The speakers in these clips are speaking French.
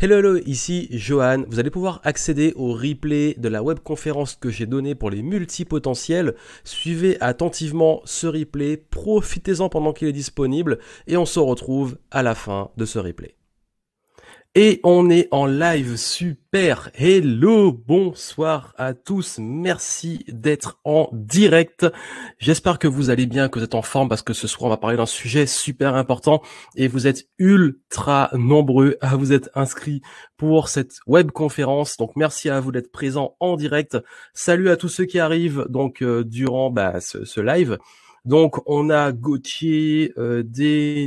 Hello hello, ici Johan. Vous allez pouvoir accéder au replay de la webconférence que j'ai donnée pour les multipotentiels. Suivez attentivement ce replay, profitez-en pendant qu'il est disponible et on se retrouve à la fin de ce replay. Et on est en live, super. Hello, bonsoir à tous. Merci d'être en direct. J'espère que vous allez bien, que vous êtes en forme parce que ce soir on va parler d'un sujet super important et vous êtes ultra nombreux à vous être inscrits pour cette web conférence. Donc merci à vous d'être présents en direct. Salut à tous ceux qui arrivent donc euh, durant bah, ce live. Donc, on a Gauthier, euh,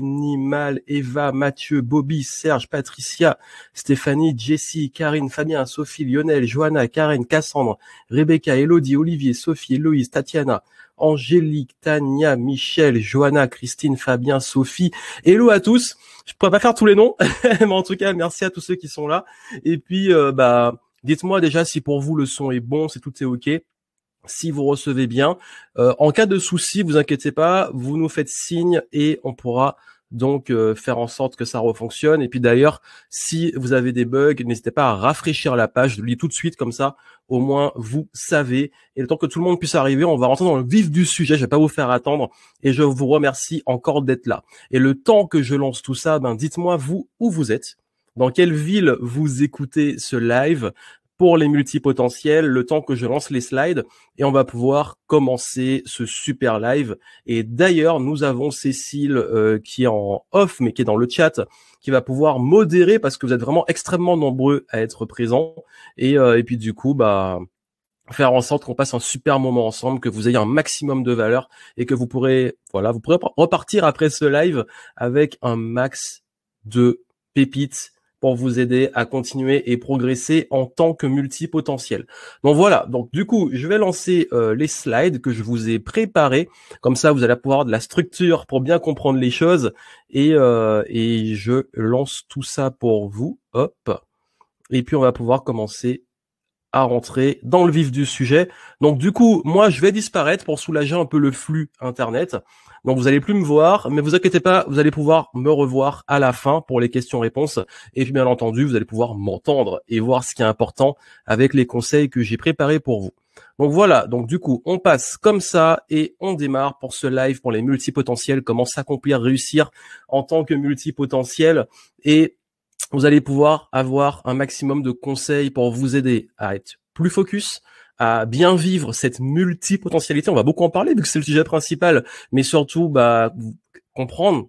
Mal, Eva, Mathieu, Bobby, Serge, Patricia, Stéphanie, Jessie, Karine, Fabien, Sophie, Lionel, Johanna, Karen, Cassandre, Rebecca, Elodie, Olivier, Sophie, Héloïse, Tatiana, Angélique, Tania, Michel, Johanna, Christine, Fabien, Sophie. Hello à tous. Je pourrais pas faire tous les noms, mais en tout cas, merci à tous ceux qui sont là. Et puis, euh, bah, dites-moi déjà si pour vous le son est bon, si tout est ok si vous recevez bien. Euh, en cas de souci, vous inquiétez pas, vous nous faites signe et on pourra donc euh, faire en sorte que ça refonctionne. Et puis d'ailleurs, si vous avez des bugs, n'hésitez pas à rafraîchir la page, je le lis tout de suite comme ça, au moins vous savez. Et le temps que tout le monde puisse arriver, on va rentrer dans le vif du sujet, je vais pas vous faire attendre. Et je vous remercie encore d'être là. Et le temps que je lance tout ça, ben dites-moi vous où vous êtes dans quelle ville vous écoutez ce live pour les multipotentiels, le temps que je lance les slides et on va pouvoir commencer ce super live. Et d'ailleurs, nous avons Cécile euh, qui est en off mais qui est dans le chat qui va pouvoir modérer parce que vous êtes vraiment extrêmement nombreux à être présents et, euh, et puis du coup bah faire en sorte qu'on passe un super moment ensemble, que vous ayez un maximum de valeur et que vous pourrez voilà, vous pourrez repartir après ce live avec un max de pépites pour vous aider à continuer et progresser en tant que multipotentiel. Donc voilà, donc du coup, je vais lancer euh, les slides que je vous ai préparés. Comme ça, vous allez pouvoir avoir de la structure pour bien comprendre les choses. Et, euh, et je lance tout ça pour vous. Hop. Et puis on va pouvoir commencer à rentrer dans le vif du sujet. Donc du coup, moi, je vais disparaître pour soulager un peu le flux Internet. Donc vous allez plus me voir, mais vous inquiétez pas, vous allez pouvoir me revoir à la fin pour les questions-réponses. Et puis bien entendu, vous allez pouvoir m'entendre et voir ce qui est important avec les conseils que j'ai préparés pour vous. Donc voilà, donc du coup, on passe comme ça et on démarre pour ce live pour les multipotentiels, comment s'accomplir, réussir en tant que multipotentiel et vous allez pouvoir avoir un maximum de conseils pour vous aider à être plus focus, à bien vivre cette multipotentialité. On va beaucoup en parler vu que c'est le sujet principal, mais surtout bah, comprendre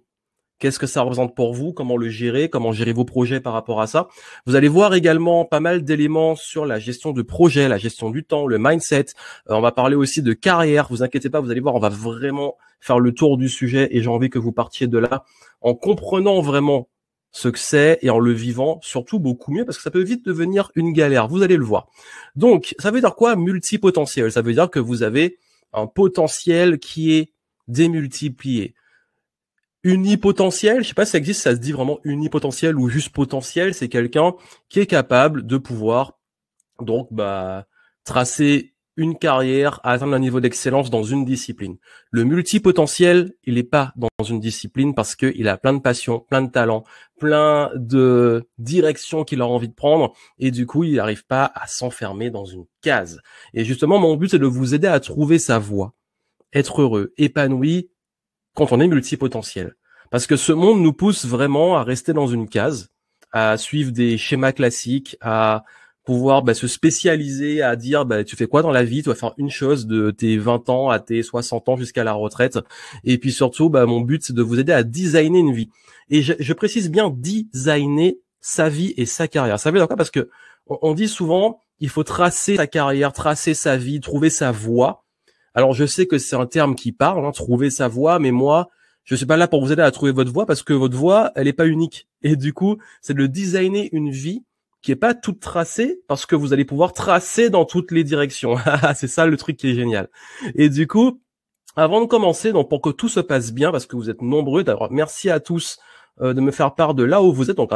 qu'est-ce que ça représente pour vous, comment le gérer, comment gérer vos projets par rapport à ça. Vous allez voir également pas mal d'éléments sur la gestion de projet, la gestion du temps, le mindset. Euh, on va parler aussi de carrière. Vous inquiétez pas, vous allez voir, on va vraiment faire le tour du sujet et j'ai envie que vous partiez de là en comprenant vraiment ce que c'est et en le vivant surtout beaucoup mieux parce que ça peut vite devenir une galère. Vous allez le voir. Donc, ça veut dire quoi multipotentiel Ça veut dire que vous avez un potentiel qui est démultiplié. Unipotentiel, je sais pas si ça existe, ça se dit vraiment unipotentiel ou juste potentiel, c'est quelqu'un qui est capable de pouvoir donc bah tracer une carrière à atteindre un niveau d'excellence dans une discipline. Le multipotentiel, il n'est pas dans une discipline parce qu'il a plein de passions, plein de talents, plein de directions qu'il a envie de prendre et du coup, il n'arrive pas à s'enfermer dans une case. Et justement, mon but, c'est de vous aider à trouver sa voie, être heureux, épanoui quand on est multipotentiel. Parce que ce monde nous pousse vraiment à rester dans une case, à suivre des schémas classiques, à pouvoir bah, se spécialiser à dire bah, tu fais quoi dans la vie, tu vas faire une chose de tes 20 ans à tes 60 ans jusqu'à la retraite. Et puis surtout, bah, mon but, c'est de vous aider à designer une vie. Et je, je précise bien designer sa vie et sa carrière. Ça veut dire quoi Parce que on, dit souvent, il faut tracer sa carrière, tracer sa vie, trouver sa voie. Alors je sais que c'est un terme qui parle, hein, trouver sa voie, mais moi, je suis pas là pour vous aider à trouver votre voie parce que votre voie, elle n'est pas unique. Et du coup, c'est de designer une vie qui est pas tout tracé parce que vous allez pouvoir tracer dans toutes les directions. c'est ça le truc qui est génial. Et du coup, avant de commencer, donc pour que tout se passe bien, parce que vous êtes nombreux, d'avoir merci à tous euh, de me faire part de là où vous êtes, donc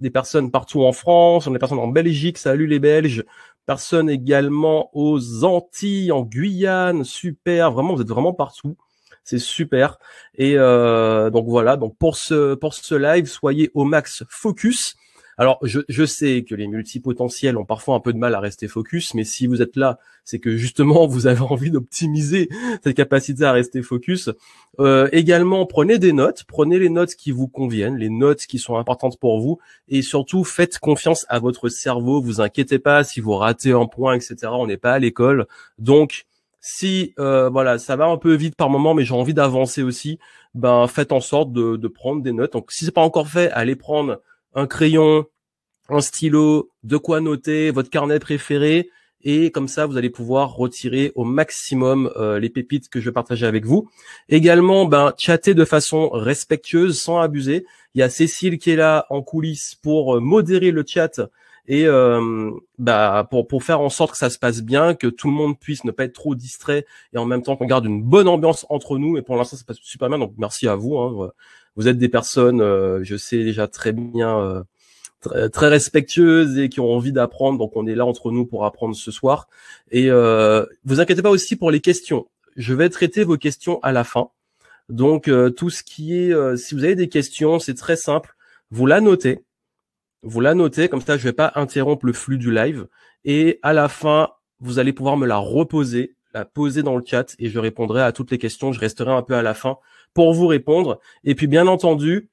des personnes partout en France, on a des personnes en Belgique, salut les Belges, personnes également aux Antilles, en Guyane, super, vraiment, vous êtes vraiment partout c'est super. Et euh, donc voilà, donc pour ce pour ce live, soyez au max focus. Alors, je, sais que les multipotentiels ont parfois un peu de mal à rester focus, mais si vous êtes là, c'est que justement, vous avez envie d'optimiser cette capacité à rester focus. Euh, également, prenez des notes, prenez les notes qui vous conviennent, les notes qui sont importantes pour vous, et surtout, faites confiance à votre cerveau. Vous inquiétez pas si vous ratez un point, etc. On n'est pas à l'école. Donc, si euh, voilà, ça va un peu vite par moment, mais j'ai envie d'avancer aussi, ben faites en sorte de, de prendre des notes. Donc, si c'est pas encore fait, allez prendre un crayon, un stylo, de quoi noter, votre carnet préféré. Et comme ça, vous allez pouvoir retirer au maximum euh, les pépites que je vais partager avec vous. Également, ben, chatter de façon respectueuse, sans abuser. Il y a Cécile qui est là en coulisses pour euh, modérer le chat et euh, bah pour pour faire en sorte que ça se passe bien, que tout le monde puisse ne pas être trop distrait et en même temps qu'on garde une bonne ambiance entre nous. Et pour l'instant, ça se passe super bien. Donc merci à vous. Hein. Vous êtes des personnes, euh, je sais déjà très bien. Euh, très, très respectueuses et qui ont envie d'apprendre donc on est là entre nous pour apprendre ce soir et vous inquiétez pas aussi pour les questions je vais traiter vos questions à la fin donc tout ce qui est si vous avez des questions c'est très simple vous la notez vous la notez, comme ça je vais pas interrompre le flux du live. Et à la fin, vous allez pouvoir me la reposer, la poser dans le chat et je répondrai à toutes les questions. Je resterai un peu à la fin pour vous répondre. Et puis bien entendu,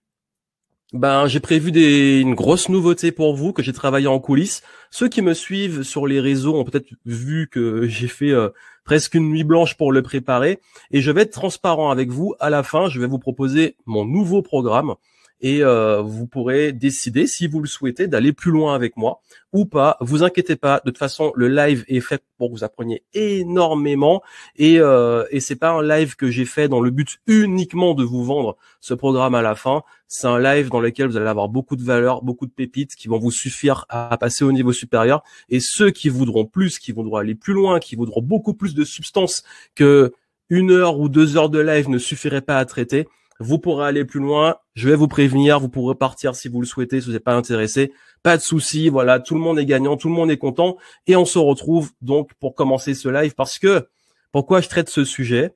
ben, j'ai prévu des, une grosse nouveauté pour vous que j'ai travaillé en coulisses. Ceux qui me suivent sur les réseaux ont peut-être vu que j'ai fait euh, presque une nuit blanche pour le préparer. Et je vais être transparent avec vous. À la fin, je vais vous proposer mon nouveau programme et euh, vous pourrez décider si vous le souhaitez d'aller plus loin avec moi ou pas. Vous inquiétez pas, de toute façon le live est fait pour que vous appreniez énormément et euh, et c'est pas un live que j'ai fait dans le but uniquement de vous vendre ce programme à la fin. C'est un live dans lequel vous allez avoir beaucoup de valeur, beaucoup de pépites qui vont vous suffire à passer au niveau supérieur et ceux qui voudront plus, qui voudront aller plus loin, qui voudront beaucoup plus de substance que une heure ou deux heures de live ne suffiraient pas à traiter, vous pourrez aller plus loin. Je vais vous prévenir. Vous pourrez partir si vous le souhaitez, si vous n'êtes pas intéressé. Pas de souci. Voilà, tout le monde est gagnant, tout le monde est content. Et on se retrouve donc pour commencer ce live parce que pourquoi je traite ce sujet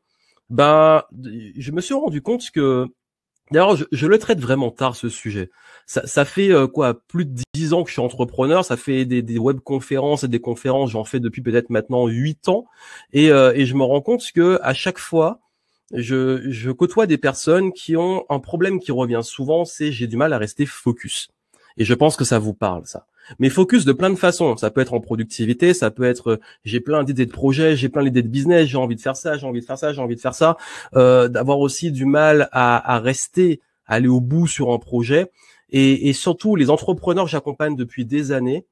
Ben, je me suis rendu compte que D'ailleurs, je, le traite vraiment tard ce sujet. Ça, fait euh, quoi plus de dix ans que je suis entrepreneur. Ça fait des, des web conférences et des conférences. J'en fais depuis peut-être maintenant huit ans, et, euh, et je me rends compte que à chaque fois, je, côtoie des personnes qui ont un problème qui revient souvent, c'est j'ai du mal à rester focus. Et je pense que ça vous parle, ça. Mais focus de plein de façons. Ça peut être en productivité, ça peut être euh, j'ai plein d'idées de projets, j'ai plein d'idées de business, j'ai envie de faire ça, j'ai envie de faire ça, j'ai envie de faire ça. Euh, d'avoir aussi du mal à, rester, aller au bout sur un projet. Et, surtout, les entrepreneurs que j'accompagne depuis des années,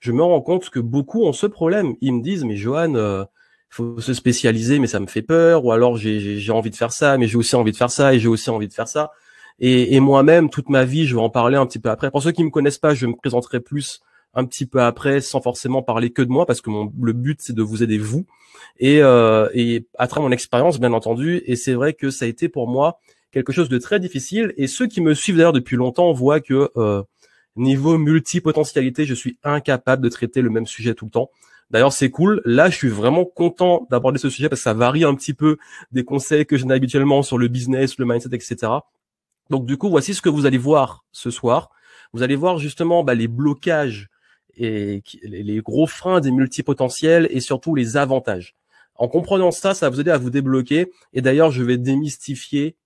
je me rends compte que beaucoup ont ce problème. Ils me disent, mais Johan, euh, faut se spécialiser, mais ça me fait peur, ou alors j'ai envie de faire ça, mais j'ai aussi envie de faire ça, et j'ai aussi envie de faire ça. Et, moi-même, toute ma vie, je vais en parler un petit peu après. Pour ceux qui me connaissent pas, je me présenterai plus un petit peu après, sans forcément parler que de moi, parce que mon, le but c'est de vous aider vous. Et, euh, à travers mon expérience, bien entendu. Et c'est vrai que ça a été pour moi quelque chose de très difficile. Et ceux qui me suivent d'ailleurs depuis longtemps voient que euh, niveau multipotentialité, je suis incapable de traiter le même sujet tout le temps. D'ailleurs, c'est cool. Là, je suis vraiment content d'aborder ce sujet parce que ça varie un petit peu des conseils que j'ai habituellement sur le business, le mindset, etc. Donc, du coup, voici ce que vous allez voir ce soir. Vous allez voir justement bah, les blocages et les gros freins des multipotentiels et surtout les avantages. En comprenant ça, ça va vous aider à vous débloquer. Et d'ailleurs, je vais démystifier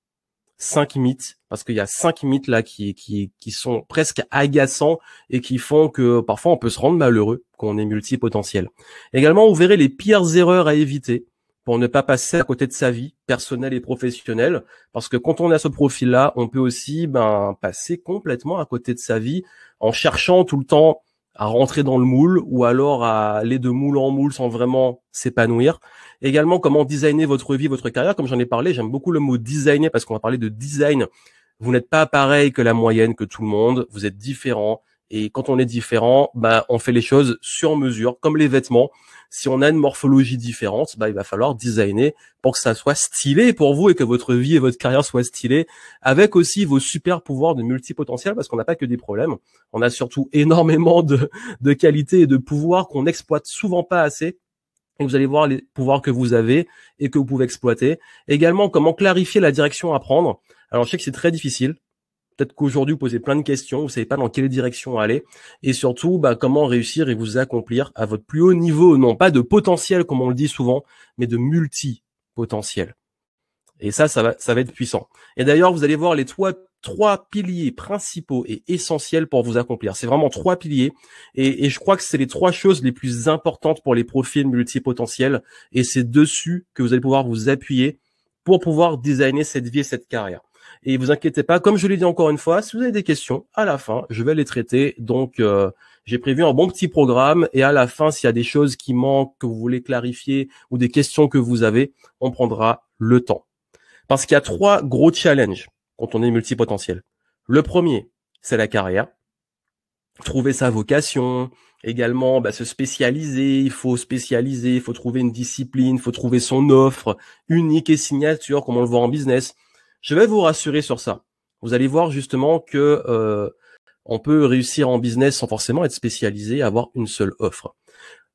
cinq mythes parce qu'il y a cinq mythes là qui, qui, qui sont presque agaçants et qui font que parfois on peut se rendre malheureux qu'on est multipotentiel. Également, vous verrez les pires erreurs à éviter pour ne pas passer à côté de sa vie personnelle et professionnelle parce que quand on a ce profil là, on peut aussi ben passer complètement à côté de sa vie en cherchant tout le temps à rentrer dans le moule ou alors à aller de moule en moule sans vraiment s'épanouir. Également, comment designer votre vie, votre carrière. Comme j'en ai parlé, j'aime beaucoup le mot designer parce qu'on va parler de design. Vous n'êtes pas pareil que la moyenne, que tout le monde. Vous êtes différent. Et quand on est différent, bah, on fait les choses sur mesure, comme les vêtements. Si on a une morphologie différente, bah, il va falloir designer pour que ça soit stylé pour vous et que votre vie et votre carrière soient stylées, avec aussi vos super pouvoirs de multipotentiel, parce qu'on n'a pas que des problèmes. On a surtout énormément de, de qualités et de pouvoirs qu'on n'exploite souvent pas assez et vous allez voir les pouvoirs que vous avez et que vous pouvez exploiter. Également, comment clarifier la direction à prendre. Alors, je sais que c'est très difficile. Peut-être qu'aujourd'hui, vous posez plein de questions, vous savez pas dans quelle direction aller. Et surtout, bah, comment réussir et vous accomplir à votre plus haut niveau, non pas de potentiel, comme on le dit souvent, mais de multi-potentiel. Et ça, ça va, ça va être puissant. Et d'ailleurs, vous allez voir les trois, trois piliers principaux et essentiels pour vous accomplir. C'est vraiment trois piliers. Et, et je crois que c'est les trois choses les plus importantes pour les profils multipotentiels. Et c'est dessus que vous allez pouvoir vous appuyer pour pouvoir designer cette vie et cette carrière. Et vous inquiétez pas, comme je l'ai dit encore une fois, si vous avez des questions, à la fin, je vais les traiter. Donc, euh, j'ai prévu un bon petit programme. Et à la fin, s'il y a des choses qui manquent, que vous voulez clarifier, ou des questions que vous avez, on prendra le temps. Parce qu'il y a trois gros challenges quand on est multipotentiel. Le premier, c'est la carrière. Trouver sa vocation, également bah, se spécialiser, il faut spécialiser, il faut trouver une discipline, il faut trouver son offre unique et signature, comme on le voit en business. Je vais vous rassurer sur ça. Vous allez voir justement que euh, on peut réussir en business sans forcément être spécialisé, avoir une seule offre.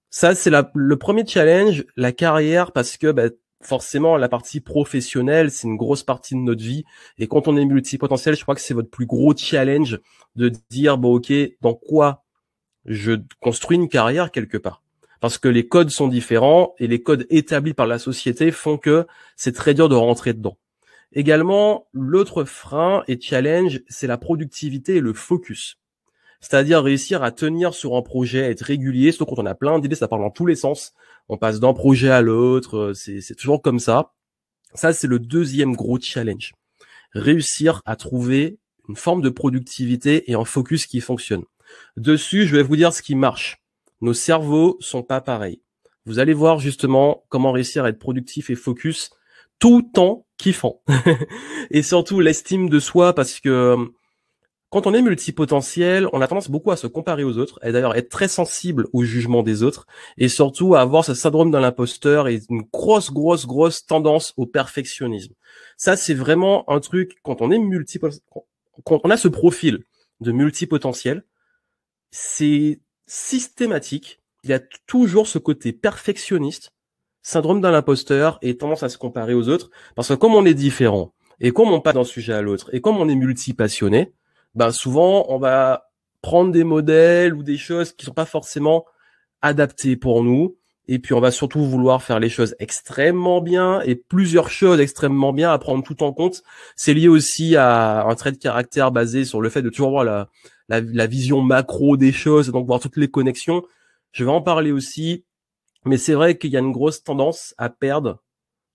Ça, c'est le premier challenge, la carrière, parce que bah, forcément, la partie professionnelle, c'est une grosse partie de notre vie. Et quand on est multipotentiel, je crois que c'est votre plus gros challenge de dire, bon, ok, dans quoi je construis une carrière quelque part parce que les codes sont différents et les codes établis par la société font que c'est très dur de rentrer dedans. Également, l'autre frein et challenge, c'est la productivité et le focus. C'est-à-dire réussir à tenir sur un projet, être régulier, surtout quand on a plein d'idées, ça parle dans tous les sens. On passe d'un projet à l'autre, euh, c'est toujours comme ça. Ça, c'est le deuxième gros challenge. Réussir à trouver une forme de productivité et un focus qui fonctionne. Dessus, je vais vous dire ce qui marche. Nos cerveaux sont pas pareils. Vous allez voir justement comment réussir à être productif et focus tout temps kiffant. et surtout l'estime de soi parce que euh, quand on est multipotentiel, on a tendance beaucoup à se comparer aux autres et d'ailleurs être très sensible au jugement des autres et surtout à avoir ce syndrome de l'imposteur et une grosse, grosse, grosse tendance au perfectionnisme. Ça, c'est vraiment un truc quand on est multipotentiel, quand on a ce profil de multipotentiel, c'est systématique. Il y a toujours ce côté perfectionniste syndrome d'un imposteur et tendance à se comparer aux autres, parce que comme on est différent, et comme on passe d'un sujet à l'autre, et comme on est multipassionné, ben souvent on va prendre des modèles ou des choses qui sont pas forcément adaptées pour nous, et puis on va surtout vouloir faire les choses extrêmement bien et plusieurs choses extrêmement bien à prendre tout en compte. C'est lié aussi à un trait de caractère basé sur le fait de toujours voir la, la vision macro des choses, donc voir toutes les connexions. Je vais en parler aussi mais c'est vrai qu'il y a une grosse tendance à perdre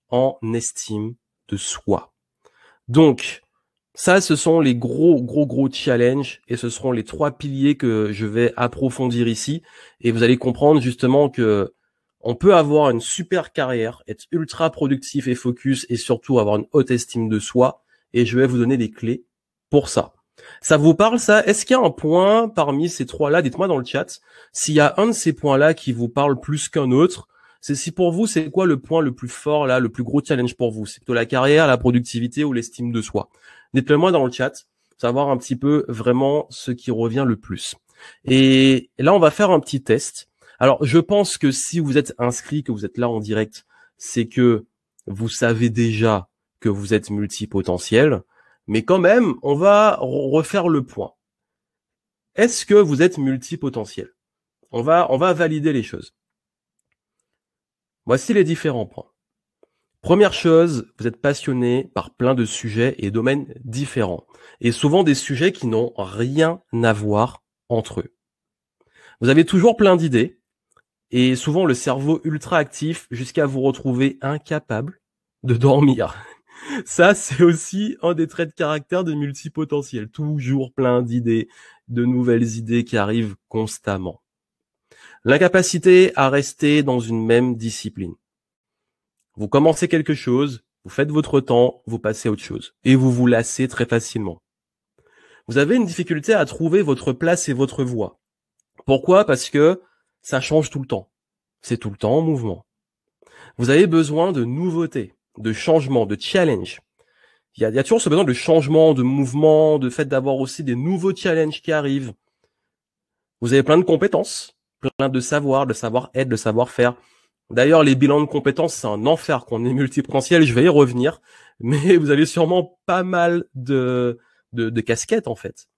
en estime de soi. Donc, ça, ce sont les gros, gros, gros challenges et ce seront les trois piliers que je vais approfondir ici. Et vous allez comprendre justement que on peut avoir une super carrière, être ultra productif et focus et surtout avoir une haute estime de soi. Et je vais vous donner des clés pour ça. Ça vous parle ça Est-ce qu'il y a un point parmi ces trois-là Dites-moi dans le chat s'il y a un de ces points-là qui vous parle plus qu'un autre. C'est si pour vous, c'est quoi le point le plus fort là, le plus gros challenge pour vous C'est plutôt la carrière, la productivité ou l'estime de soi Dites-le moi dans le chat, savoir un petit peu vraiment ce qui revient le plus. Et là, on va faire un petit test. Alors, je pense que si vous êtes inscrit, que vous êtes là en direct, c'est que vous savez déjà que vous êtes multipotentiel. Mais quand même, on va refaire le point. Est-ce que vous êtes multipotentiel on va, on va valider les choses. Voici les différents points. Première chose, vous êtes passionné par plein de sujets et domaines différents, et souvent des sujets qui n'ont rien à voir entre eux. Vous avez toujours plein d'idées, et souvent le cerveau ultra actif jusqu'à vous retrouver incapable de dormir. Ça, c'est aussi un des traits de caractère de multipotentiel. Toujours plein d'idées, de nouvelles idées qui arrivent constamment. L'incapacité à rester dans une même discipline. Vous commencez quelque chose, vous faites votre temps, vous passez à autre chose. Et vous vous lassez très facilement. Vous avez une difficulté à trouver votre place et votre voie. Pourquoi Parce que ça change tout le temps. C'est tout le temps en mouvement. Vous avez besoin de nouveautés de changement, de challenge. Il y a, y a toujours ce besoin de changement, de mouvement, de fait d'avoir aussi des nouveaux challenges qui arrivent. Vous avez plein de compétences, plein de savoir, de savoir-être, de savoir-faire. D'ailleurs, les bilans de compétences, c'est un enfer qu'on est multipotentiel. Je vais y revenir, mais vous avez sûrement pas mal de, de, de casquettes en fait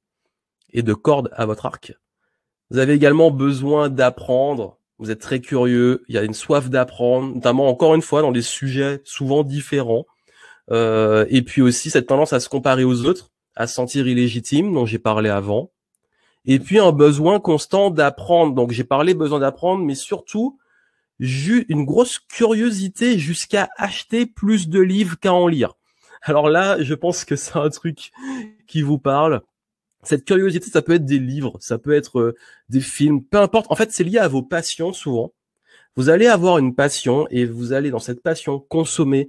et de cordes à votre arc. Vous avez également besoin d'apprendre vous êtes très curieux, il y a une soif d'apprendre, notamment encore une fois dans des sujets souvent différents. Euh, et puis aussi cette tendance à se comparer aux autres, à se sentir illégitime, dont j'ai parlé avant. Et puis un besoin constant d'apprendre. Donc j'ai parlé besoin d'apprendre, mais surtout une grosse curiosité jusqu'à acheter plus de livres qu'à en lire. Alors là, je pense que c'est un truc qui vous parle cette curiosité, ça peut être des livres, ça peut être euh, des films, peu importe. En fait, c'est lié à vos passions souvent. Vous allez avoir une passion et vous allez dans cette passion consommer,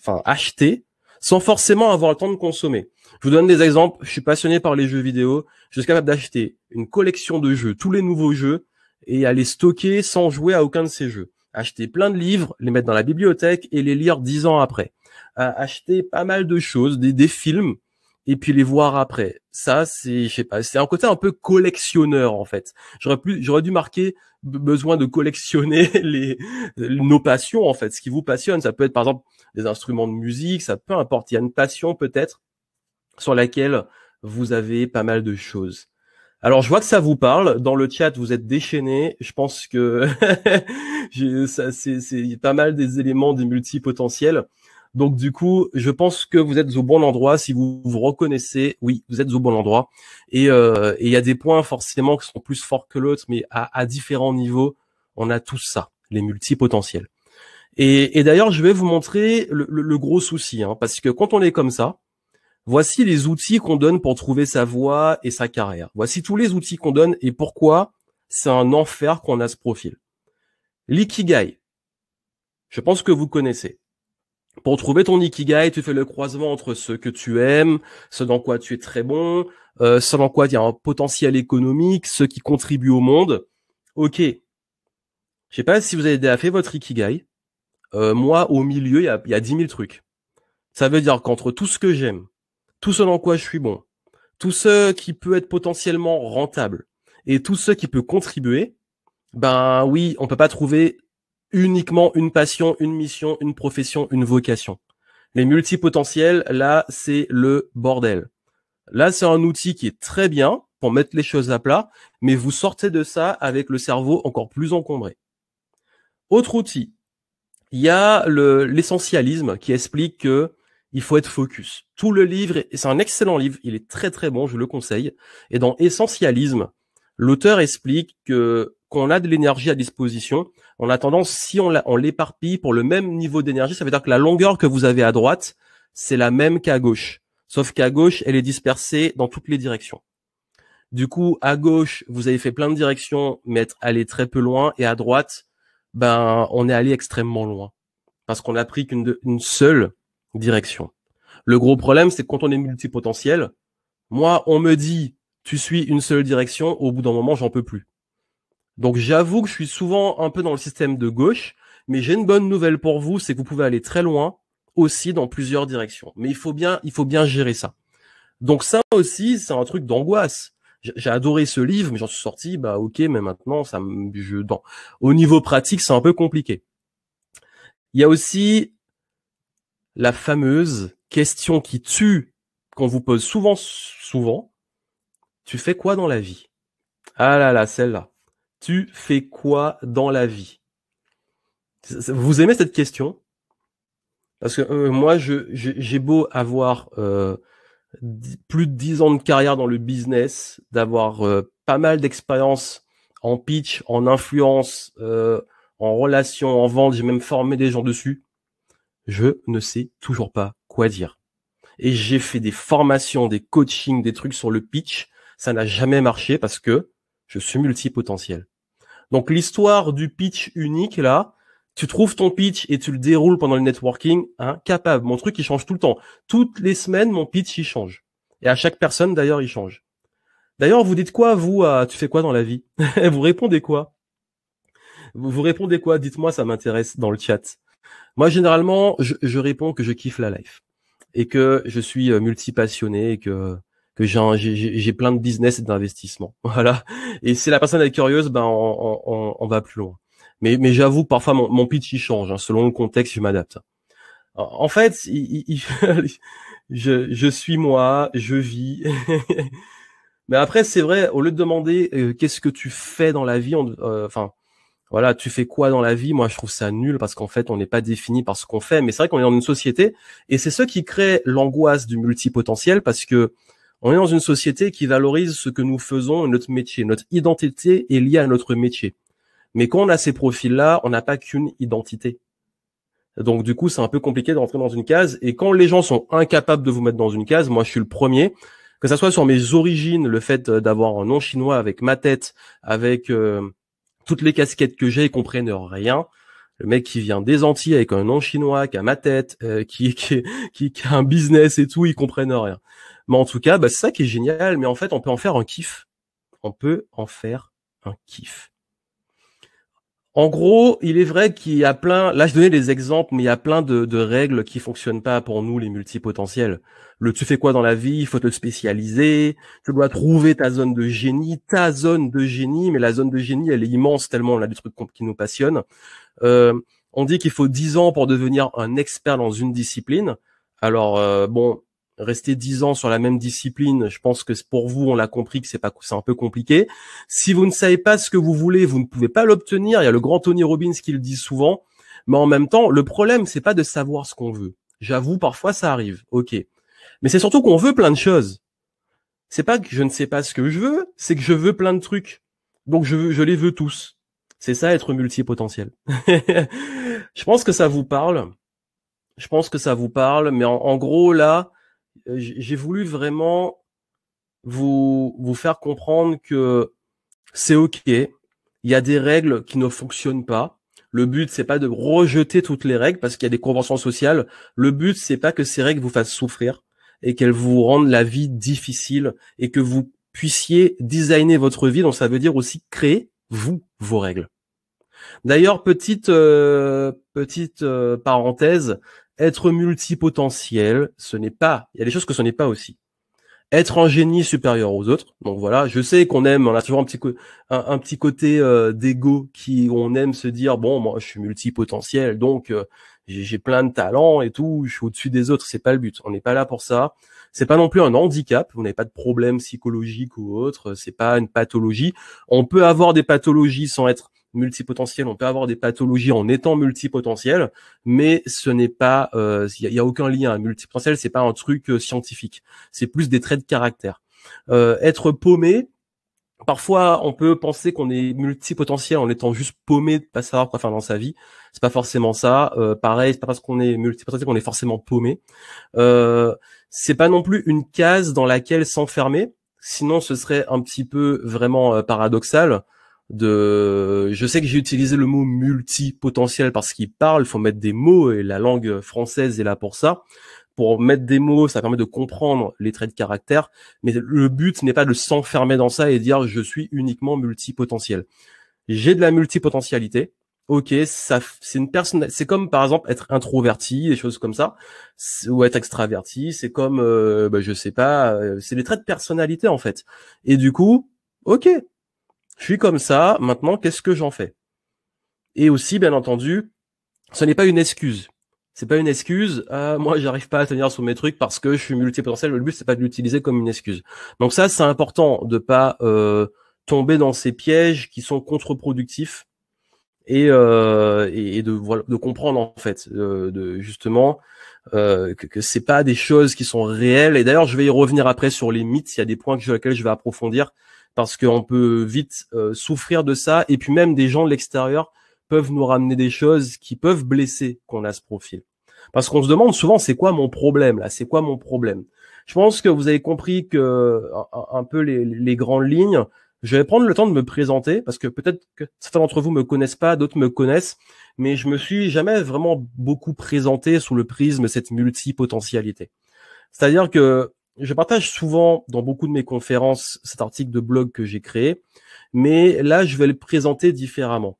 enfin acheter, sans forcément avoir le temps de consommer. Je vous donne des exemples. Je suis passionné par les jeux vidéo. Je suis capable d'acheter une collection de jeux, tous les nouveaux jeux, et à les stocker sans jouer à aucun de ces jeux. Acheter plein de livres, les mettre dans la bibliothèque et les lire dix ans après. acheter pas mal de choses, des films et puis les voir après. Ça, c'est, je sais pas, c'est un côté un peu collectionneur en fait. J'aurais plus, j'aurais dû marquer besoin de collectionner les nos passions en fait, ce qui vous passionne. Ça peut être par exemple des instruments de musique, ça peut importe. Il y a une passion peut-être sur laquelle vous avez pas mal de choses. Alors je vois que ça vous parle. Dans le chat, vous êtes déchaîné. Je pense que ça, c'est, pas mal des éléments des multipotentiels. Donc du coup, je pense que vous êtes au bon endroit si vous vous reconnaissez. Oui, vous êtes au bon endroit. Et euh, il y a des points forcément qui sont plus forts que l'autre, mais à, différents niveaux, on a tous ça, les multipotentiels. Et, et d'ailleurs, je vais vous montrer le, gros souci, hein, parce que quand on est comme ça, voici les outils qu'on donne pour trouver sa voie et sa carrière. Voici tous les outils qu'on donne et pourquoi c'est un enfer qu'on a ce profil. L'ikigai, je pense que vous connaissez pour trouver ton ikigai, tu fais le croisement entre ce que tu aimes, ce dans quoi tu es très bon, euh, ce dans quoi il y a un potentiel économique, ce qui contribue au monde. Ok. Je sais pas si vous avez déjà fait votre ikigai. Euh, moi, au milieu, il y a, y a 10 000 trucs. Ça veut dire qu'entre tout ce que j'aime, tout ce dans quoi je suis bon, tout ce qui peut être potentiellement rentable et tout ce qui peut contribuer, ben oui, on peut pas trouver uniquement une passion, une mission, une profession, une vocation. Les multipotentiels, là, c'est le bordel. Là, c'est un outil qui est très bien pour mettre les choses à plat, mais vous sortez de ça avec le cerveau encore plus encombré. Autre outil, il y a l'essentialisme qui explique que il faut être focus. Tout le livre, c'est un excellent livre, il est très très bon, je le conseille. Et dans Essentialisme, l'auteur explique que qu'on a de l'énergie à disposition, on a tendance, si on, l'éparpille pour le même niveau d'énergie, ça veut dire que la longueur que vous avez à droite, c'est la même qu'à gauche. Sauf qu'à gauche, elle est dispersée dans toutes les directions. Du coup, à gauche, vous avez fait plein de directions, mais être très peu loin, et à droite, ben, on est allé extrêmement loin. Parce qu'on n'a pris qu'une seule direction. Le gros problème, c'est que quand on est multipotentiel, moi, on me dit, tu suis une seule direction, au bout d'un moment, j'en peux plus. Donc j'avoue que je suis souvent un peu dans le système de gauche, mais j'ai une bonne nouvelle pour vous, c'est que vous pouvez aller très loin aussi dans plusieurs directions. Mais il faut bien, il faut bien gérer ça. Donc ça aussi, c'est un truc d'angoisse. J'ai adoré ce livre, mais j'en suis sorti, bah ok, mais maintenant ça me, dans, au niveau pratique, c'est un peu compliqué. Il y a aussi la fameuse question qui tue qu'on vous pose souvent, souvent. Tu fais quoi dans la vie Ah là là, celle-là. Tu fais quoi dans la vie Vous aimez cette question Parce que euh, moi, je, j'ai beau avoir euh, plus de 10 ans de carrière dans le business, d'avoir euh, pas mal d'expérience en pitch, en influence, en relation, en vente, j'ai même formé des gens dessus. Je ne sais toujours pas quoi dire. Et j'ai fait des formations, des coachings, des trucs sur le pitch. Ça n'a jamais marché parce que je suis multipotentiel. Donc l'histoire du pitch unique là, tu trouves ton pitch et tu le déroules pendant le networking, hein, capable. Mon truc, il change tout le temps. Toutes les semaines, mon pitch, il change. Et à chaque personne, d'ailleurs, il change. D'ailleurs, vous dites quoi, vous, tu fais quoi dans la vie Vous répondez quoi vous, vous répondez quoi Dites-moi, ça m'intéresse dans le chat. Moi, généralement, je, je, réponds que je kiffe la life et que je suis euh, multipassionné et que que j'ai plein de business et d'investissement. Voilà. Et si la personne est curieuse, ben on, on, on va plus loin. Mais, mais j'avoue, parfois mon, mon, pitch il change hein, selon le contexte, je m'adapte. En fait, il, je, je suis moi, je vis. mais après, c'est vrai, au lieu de demander euh, qu'est-ce que tu fais dans la vie, euh, enfin, voilà, tu fais quoi dans la vie Moi, je trouve ça nul parce qu'en fait, on n'est pas défini par ce qu'on fait. Mais c'est vrai qu'on est dans une société et c'est ce qui crée l'angoisse du multipotentiel parce que on est dans une société qui valorise ce que nous faisons, notre métier. Notre identité est liée à notre métier. Mais quand on a ces profils-là, on n'a pas qu'une identité. Donc du coup, c'est un peu compliqué de rentrer dans une case. Et quand les gens sont incapables de vous mettre dans une case, moi je suis le premier, que ça soit sur mes origines, le fait euh, d'avoir un nom chinois avec ma tête, avec euh, toutes les casquettes que j'ai, ils comprennent rien. Le mec qui vient des Antilles avec un nom chinois, qui a ma tête, euh, qui, qui, qui, a un business et tout, ils comprennent rien. Mais en tout cas, bah, c'est ça qui est génial. Mais en fait, on peut en faire un kiff. On peut en faire un kiff. En gros, il est vrai qu'il y a plein, là je donnais des exemples, mais il y a plein de, règles qui fonctionnent pas pour nous, les multipotentiels. Le tu fais quoi dans la vie, il faut te spécialiser, tu dois trouver ta zone de génie, ta zone de génie, mais la zone de génie, elle est immense tellement on a des trucs qui nous passionnent. Euh, on dit qu'il faut 10 ans pour devenir un expert dans une discipline. Alors euh, bon, rester dix ans sur la même discipline, je pense que pour vous, on l'a compris que c'est pas, c'est un peu compliqué. Si vous ne savez pas ce que vous voulez, vous ne pouvez pas l'obtenir. Il y a le grand Tony Robbins qui le dit souvent. Mais en même temps, le problème, c'est pas de savoir ce qu'on veut. J'avoue, parfois, ça arrive. OK. Mais c'est surtout qu'on veut plein de choses. C'est pas que je ne sais pas ce que je veux, c'est que je veux plein de trucs. Donc, je, veux, je les veux tous. C'est ça, être multipotentiel. je pense que ça vous parle. Je pense que ça vous parle. Mais en gros, là, euh, j'ai voulu vraiment vous, vous faire comprendre que c'est OK. Il y a des règles qui ne fonctionnent pas. Le but, c'est pas de rejeter toutes les règles parce qu'il y a des conventions sociales. Le but, c'est pas que ces règles vous fassent souffrir et qu'elles vous rendent la vie difficile et que vous puissiez designer votre vie. Donc, ça veut dire aussi créer vous vos règles. D'ailleurs, petite euh, petite euh, parenthèse, être multipotentiel, ce n'est pas. Il y a des choses que ce n'est pas aussi. Être un génie supérieur aux autres. Donc voilà, je sais qu'on aime, on a toujours un petit, petit côté euh, d'ego qui, on aime se dire bon, moi je suis multipotentiel, donc euh, j'ai plein de talents et tout, je suis au-dessus des autres. C'est pas le but. On n'est pas là pour ça. C'est pas non plus un handicap. Vous n'avez pas de problème psychologique ou autre. C'est pas une pathologie. On peut avoir des pathologies sans être multipotentiel, on peut avoir des pathologies en étant multipotentiel, mais ce n'est pas, il euh, n'y a, y a, aucun lien. Multipotentiel, c'est pas un truc euh, scientifique, c'est plus des traits de caractère. Euh, être paumé, parfois on peut penser qu'on est multipotentiel en étant juste paumé de pas savoir quoi faire dans sa vie. C'est pas forcément ça. pareil, c'est pas parce qu'on est multipotentiel qu'on est forcément paumé. c'est pas non plus une case dans laquelle s'enfermer. Sinon, ce serait un petit peu vraiment paradoxal de je sais que j'ai utilisé le mot multipotentiel parce qu'il parle, faut mettre des mots et la langue française est là pour ça. Pour mettre des mots, ça permet de comprendre les traits de caractère, mais le but n'est pas de s'enfermer dans ça et dire je suis uniquement multipotentiel. J'ai de la multipotentialité. OK, ça c'est une personne c'est comme par exemple être introverti, des choses comme ça ou être extraverti, c'est comme euh, bah, je sais pas, euh, c'est des traits de personnalité en fait. Et du coup, OK, je suis comme ça, maintenant qu'est-ce que j'en fais Et aussi, bien entendu, ce n'est pas une excuse. C'est pas une excuse. Ah, moi, j'arrive pas à tenir sur mes trucs parce que je suis multipotentiel. Le but, c'est pas de l'utiliser comme une excuse. Donc ça, c'est important de pas euh, tomber dans ces pièges qui sont contre-productifs et, euh, et, de, de comprendre en fait, euh, de justement que, c'est pas des choses qui sont réelles. Et d'ailleurs, je vais y revenir après sur les mythes. Il y a des points sur lesquels je vais approfondir parce qu'on peut vite euh, souffrir de ça. Et puis même des gens de l'extérieur peuvent nous ramener des choses qui peuvent blesser qu'on a ce profil. Parce qu'on se demande souvent, c'est quoi mon problème là C'est quoi mon problème Je pense que vous avez compris que un, peu les, les, grandes lignes. Je vais prendre le temps de me présenter parce que peut-être que certains d'entre vous me connaissent pas, d'autres me connaissent, mais je me suis jamais vraiment beaucoup présenté sous le prisme de cette multipotentialité. C'est-à-dire que je partage souvent dans beaucoup de mes conférences cet article de blog que j'ai créé, mais là, je vais le présenter différemment.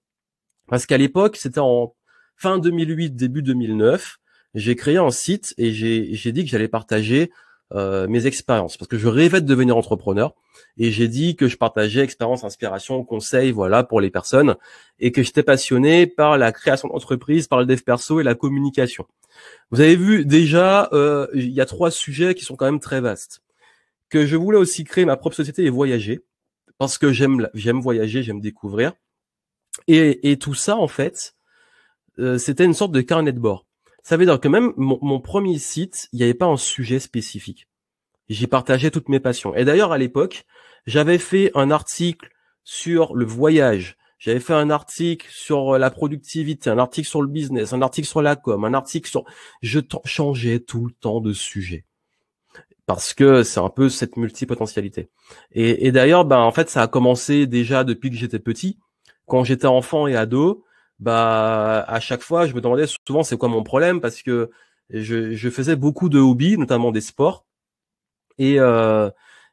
Parce qu'à l'époque, c'était en fin 2008, début 2009, j'ai créé un site et j'ai dit que j'allais partager euh, mes expériences parce que je rêvais de devenir entrepreneur et j'ai dit que je partageais expérience, inspiration, conseils, voilà pour les personnes et que j'étais passionné par la création d'entreprise, par le dev perso et la communication. Vous avez vu déjà, euh, il y a trois sujets qui sont quand même très vastes. Que je voulais aussi créer ma propre société et voyager parce que j'aime j'aime voyager, j'aime découvrir et, et tout ça en fait, euh, c'était une sorte de carnet de bord. Ça veut dire que même mon, premier site, il n'y avait pas un sujet spécifique. J'y partageais toutes mes passions. Et d'ailleurs, à l'époque, j'avais fait un article sur le voyage, j'avais fait un article sur euh, la productivité, un article sur le business, un article sur la com, un article sur... Je changeais tout le temps de sujet. Parce que c'est un peu cette multipotentialité. Et, et d'ailleurs, ben, en fait, ça a commencé déjà depuis que j'étais petit. Quand j'étais enfant et ado, bah à chaque fois, je me demandais souvent c'est quoi mon problème parce que je, je, faisais beaucoup de hobbies, notamment des sports. Et, euh,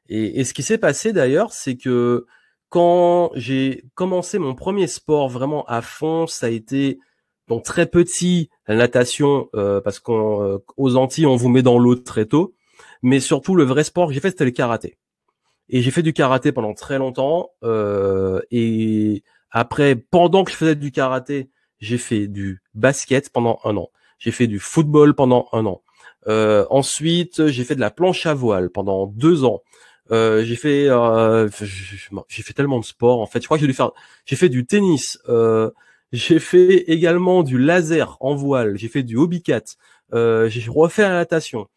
et, ce qui s'est passé d'ailleurs, c'est que quand j'ai commencé mon premier sport vraiment à fond, ça a été donc très petit la natation euh, parce qu'aux euh, Antilles on vous met dans l'eau très tôt, mais surtout le vrai sport que j'ai fait c'était le karaté. Et j'ai fait du karaté pendant très longtemps euh, et après, pendant que je faisais du karaté, j'ai fait du basket pendant un an. J'ai fait du football pendant un an. Euh, ensuite, j'ai fait de la planche à voile pendant deux ans. Euh, j'ai fait, euh, j'ai fait tellement de sport, en fait. Je crois que j'ai dû faire. J'ai fait du tennis. j'ai fait également du laser en voile. J'ai fait du hobby cat. j'ai refait la natation.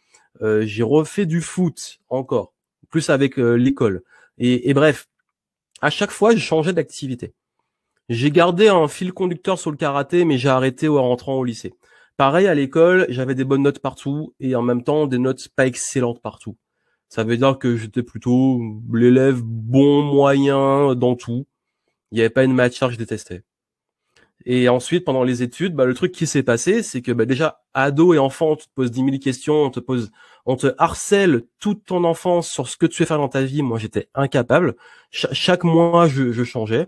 j'ai refait du foot encore, plus avec l'école. et bref, à chaque fois, je changeais d'activité. J'ai gardé un fil conducteur sur le karaté, mais j'ai arrêté en rentrant au lycée. Pareil à l'école, j'avais des bonnes notes partout et en même temps des notes pas excellentes partout. Ça veut dire que j'étais plutôt l'élève bon moyen dans tout. Il n'y avait pas une matière que je détestais. Et ensuite, pendant les études, bah, le truc qui s'est passé, c'est que bah, déjà, ado et enfant, on te pose 10 000 questions, on te pose, on te harcèle toute ton enfance sur ce que tu veux faire dans ta vie. Moi, j'étais incapable. chaque mois, je changeais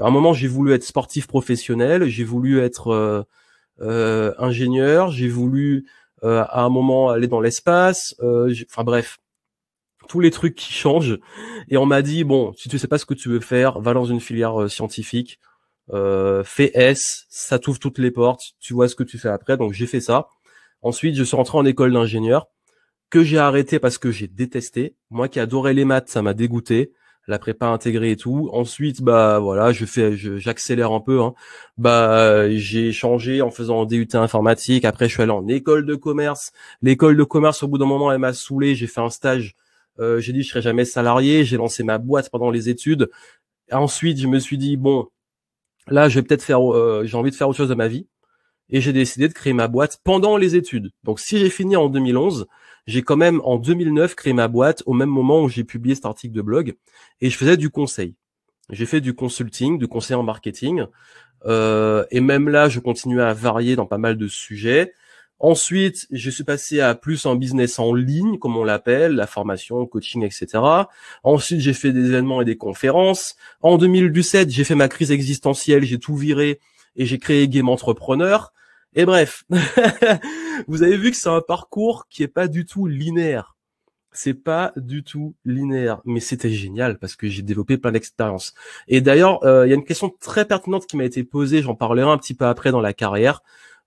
à un moment, j'ai voulu être sportif professionnel, j'ai voulu être euh, euh, ingénieur, j'ai voulu euh, à un moment aller dans l'espace, enfin bref, tous les trucs qui changent. Et on m'a dit bon, si tu sais pas ce que tu veux faire, va dans une filière scientifique, fais S, ça t'ouvre toutes les portes, tu vois ce que tu fais après. Donc j'ai fait ça. Ensuite, je suis rentré en école d'ingénieur que j'ai arrêté parce que j'ai détesté. Moi qui adorais les maths, ça m'a dégoûté la prépa intégrée et tout. Ensuite, bah voilà, je fais, j'accélère un peu. Hein. Bah j'ai changé en faisant DUT informatique. Après, je suis allé en école de commerce. L'école de commerce, au bout d'un moment, elle m'a saoulé. J'ai fait un stage. Euh, j'ai dit je serai jamais salarié. J'ai lancé ma boîte pendant les études. Ensuite, je me suis dit bon, là, je vais peut-être faire. Euh, j'ai envie de faire autre chose de ma vie. Et j'ai décidé de créer ma boîte pendant les études. Donc, si j'ai fini en 2011, j'ai quand même en 2009 créé ma boîte au même moment où j'ai publié cet article de blog et je faisais du conseil. J'ai fait du consulting, du conseil en marketing euh, et même là, je continuais à varier dans pas mal de sujets. Ensuite, je suis passé à plus en business en ligne, comme on l'appelle, la formation, coaching, etc. Ensuite, j'ai fait des événements et des conférences. En 2017, j'ai fait ma crise existentielle, j'ai tout viré et j'ai créé Game Entrepreneur. Et bref, vous avez vu que c'est un parcours qui est pas du tout linéaire. C'est pas du tout linéaire, mais c'était génial parce que j'ai développé plein d'expériences. Et d'ailleurs, euh, il y a une question très pertinente qui m'a été posée, j'en parlerai un petit peu après dans la carrière.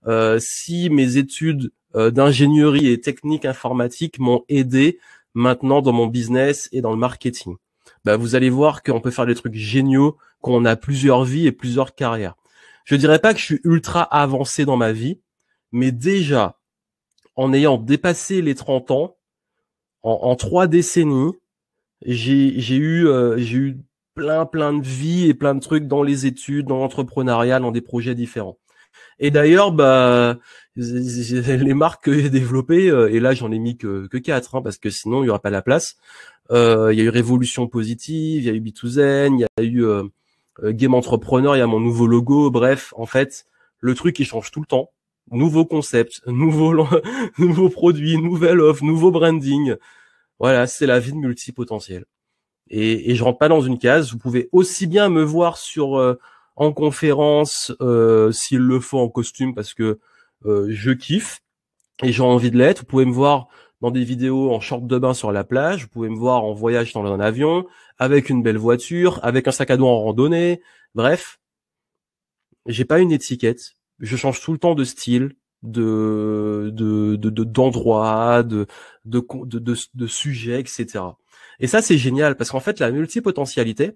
Euh, si mes études euh, d'ingénierie et technique informatique m'ont aidé maintenant dans mon business et dans le marketing, bah, vous allez voir qu'on peut faire des trucs géniaux, qu'on a plusieurs vies et plusieurs carrières je dirais pas que je suis ultra avancé dans ma vie, mais déjà, en ayant dépassé les 30 ans, en, trois décennies, j'ai eu, euh, j'ai eu plein, plein de vies et plein de trucs dans les études, dans l'entrepreneuriat, dans des projets différents. Et d'ailleurs, bah, les marques que j'ai développées, euh, et là j'en ai mis que, quatre, 4, hein, parce que sinon il n'y aura pas la place. Euh, il y a eu Révolution Positive, il y a eu b 2 il y a eu... Euh, Game Entrepreneur, il y a mon nouveau logo, bref, en fait, le truc qui change tout le temps. Nouveau concept, nouveau, nouveau produit, nouvelle offre, nouveau branding. Voilà, c'est la vie de multipotentiel. Et, et je rentre pas dans une case. Vous pouvez aussi bien me voir sur euh, en conférence euh, s'il le faut en costume parce que euh, je kiffe et j'ai envie de l'être. Vous pouvez me voir dans des vidéos en short de bain sur la plage. Vous pouvez me voir en voyage dans un avion, avec une belle voiture, avec un sac à dos en randonnée. Bref, j'ai pas une étiquette. Je change tout le temps de style, de de d'endroit, de de de, de, de, de sujet, etc. Et ça c'est génial parce qu'en fait la multipotentialité,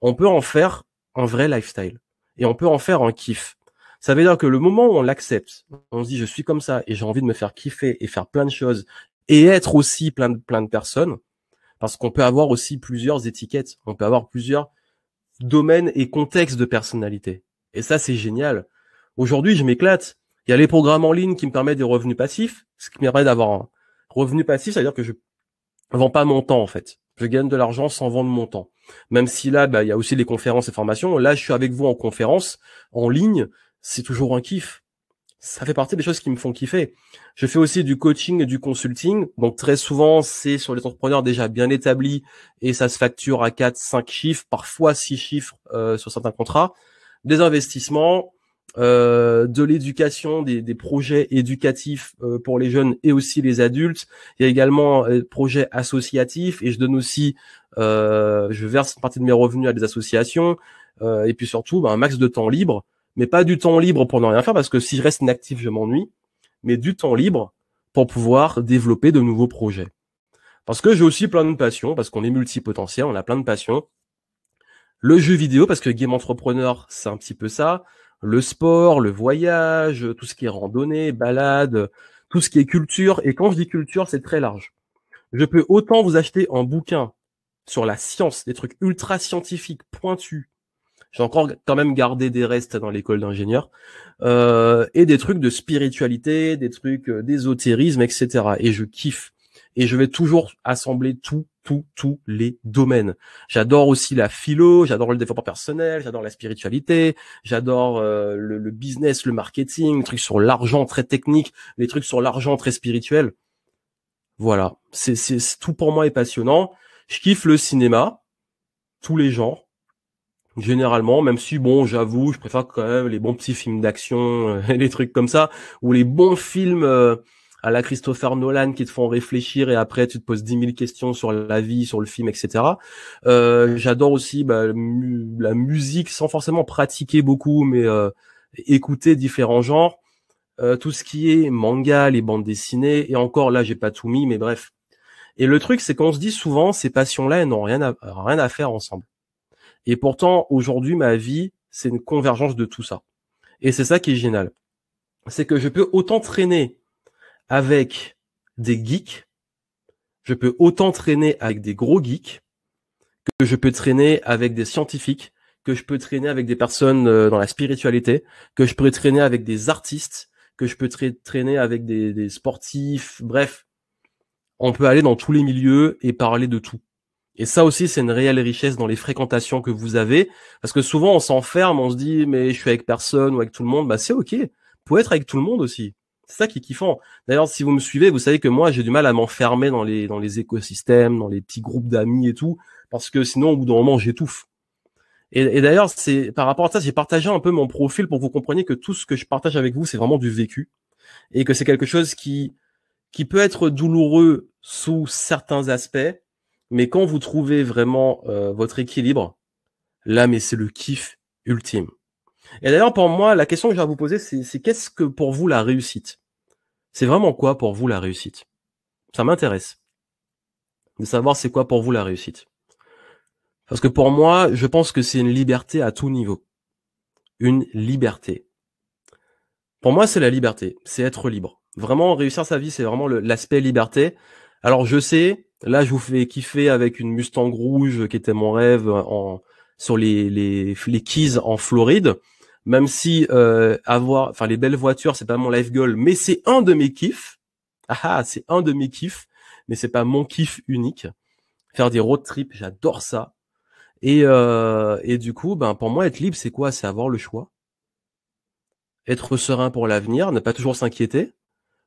on peut en faire un vrai lifestyle et on peut en faire un kiff. Ça veut dire que le moment où on l'accepte, on se dit je suis comme ça et j'ai envie de me faire kiffer et faire plein de choses et être aussi plein de, plein de personnes, parce qu'on peut avoir aussi plusieurs étiquettes, on peut avoir plusieurs domaines et contextes de personnalité. Et ça, c'est génial. Aujourd'hui, je m'éclate. Il y a les programmes en ligne qui me permettent des revenus passifs, ce qui me d'avoir un revenu passif, c'est-à-dire que je vends pas mon temps en fait. Je gagne de l'argent sans vendre mon temps. Même si là, bah, il y a aussi les conférences et formations. Là, je suis avec vous en conférence, en ligne. C'est toujours un kiff ça fait partie des choses qui me font kiffer. Je fais aussi du coaching et du consulting. Donc très souvent, c'est sur les entrepreneurs déjà bien établis et ça se facture à 4, 5 chiffres, parfois 6 chiffres euh, sur certains contrats. Des investissements, euh, de l'éducation, des, des, projets éducatifs euh, pour les jeunes et aussi les adultes. Il y a également des euh, projets associatifs et je donne aussi, je verse une partie de mes revenus à des associations. et puis surtout, ben, un max de temps libre mais pas du temps libre pour ne rien faire, parce que si je reste inactif, je m'ennuie, mais du temps libre pour pouvoir développer de nouveaux projets. Parce que j'ai aussi plein de passions, parce qu'on est multipotentiel, on a plein de passions. Le jeu vidéo, parce que game entrepreneur, c'est un petit peu ça. Le sport, le voyage, tout ce qui est randonnée, balade, tout ce qui est culture. Et quand je dis culture, c'est très large. Je peux autant vous acheter un bouquin sur la science, des trucs ultra scientifiques, pointus, j'ai encore quand même gardé des restes dans l'école d'ingénieur euh, et des trucs de spiritualité, des trucs euh, d'ésotérisme, etc. Et je kiffe. Et je vais toujours assembler tout, tout, tous les domaines. J'adore aussi la philo, j'adore le développement personnel, j'adore la spiritualité, j'adore euh, le, business, le marketing, les trucs sur l'argent très technique, les trucs sur l'argent très spirituel. Voilà, c'est tout pour moi est passionnant. Je kiffe le cinéma, tous les genres. Généralement, même si bon, j'avoue, je préfère quand même les bons petits films d'action, euh, et les trucs comme ça, ou les bons films euh, à la Christopher Nolan qui te font réfléchir et après tu te poses 10 000 questions sur la vie, sur le film, etc. Euh, J'adore aussi bah, la musique sans forcément pratiquer beaucoup, mais euh, écouter différents genres. tout ce qui est manga, les bandes dessinées et encore là j'ai pas tout mis, mais bref. Et le truc c'est qu'on se dit souvent ces passions-là elles n'ont rien à, rien à faire ensemble. Et pourtant, aujourd'hui, ma vie, c'est une convergence de tout ça. Et c'est ça qui est génial. C'est que je peux autant traîner avec des geeks, je peux autant traîner avec des gros geeks, que je peux traîner avec des scientifiques, que je peux traîner avec des personnes euh, dans la spiritualité, que je peux traîner avec des artistes, que je peux traîner avec des, des sportifs, bref. On peut aller dans tous les milieux et parler de tout. Et ça aussi, c'est une réelle richesse dans les fréquentations que vous avez. Parce que souvent, on s'enferme, on se dit, mais je suis avec personne ou avec tout le monde. Bah, c'est OK. Vous pouvez être avec tout le monde aussi. C'est ça qui est kiffant. D'ailleurs, si vous me suivez, vous savez que moi, j'ai du mal à m'enfermer dans les, dans les écosystèmes, dans les petits groupes d'amis et tout. Parce que sinon, au bout d'un moment, j'étouffe. Et, d'ailleurs, c'est, par rapport à ça, j'ai partagé un peu mon profil pour que vous compreniez que tout ce que je partage avec vous, c'est vraiment du vécu. Et que c'est quelque chose qui, qui peut être douloureux sous certains aspects mais quand vous trouvez vraiment euh, votre équilibre, là, mais c'est le kiff ultime. Et d'ailleurs, pour moi, la question que j'ai à vous poser, c'est qu'est-ce que pour vous la réussite C'est vraiment quoi pour vous la réussite Ça m'intéresse de savoir c'est quoi pour vous la réussite. Parce que pour moi, je pense que c'est une liberté à tout niveau. Une liberté. Pour moi, c'est la liberté, c'est être libre. Vraiment, réussir sa vie, c'est vraiment l'aspect liberté. Alors je sais, Là, je vous fais kiffer avec une Mustang rouge qui était mon rêve euh, en, sur les, les, Keys en Floride. Même si euh, avoir, enfin les belles voitures, c'est pas mon life goal, mais c'est un de mes kiffs. Ah, ah, c'est un de mes kiffs, mais c'est pas mon kiff unique. Faire des road trips, j'adore ça. Et, euh, et du coup, ben pour moi, être libre, c'est quoi C'est avoir le choix, être serein pour l'avenir, ne pas toujours s'inquiéter,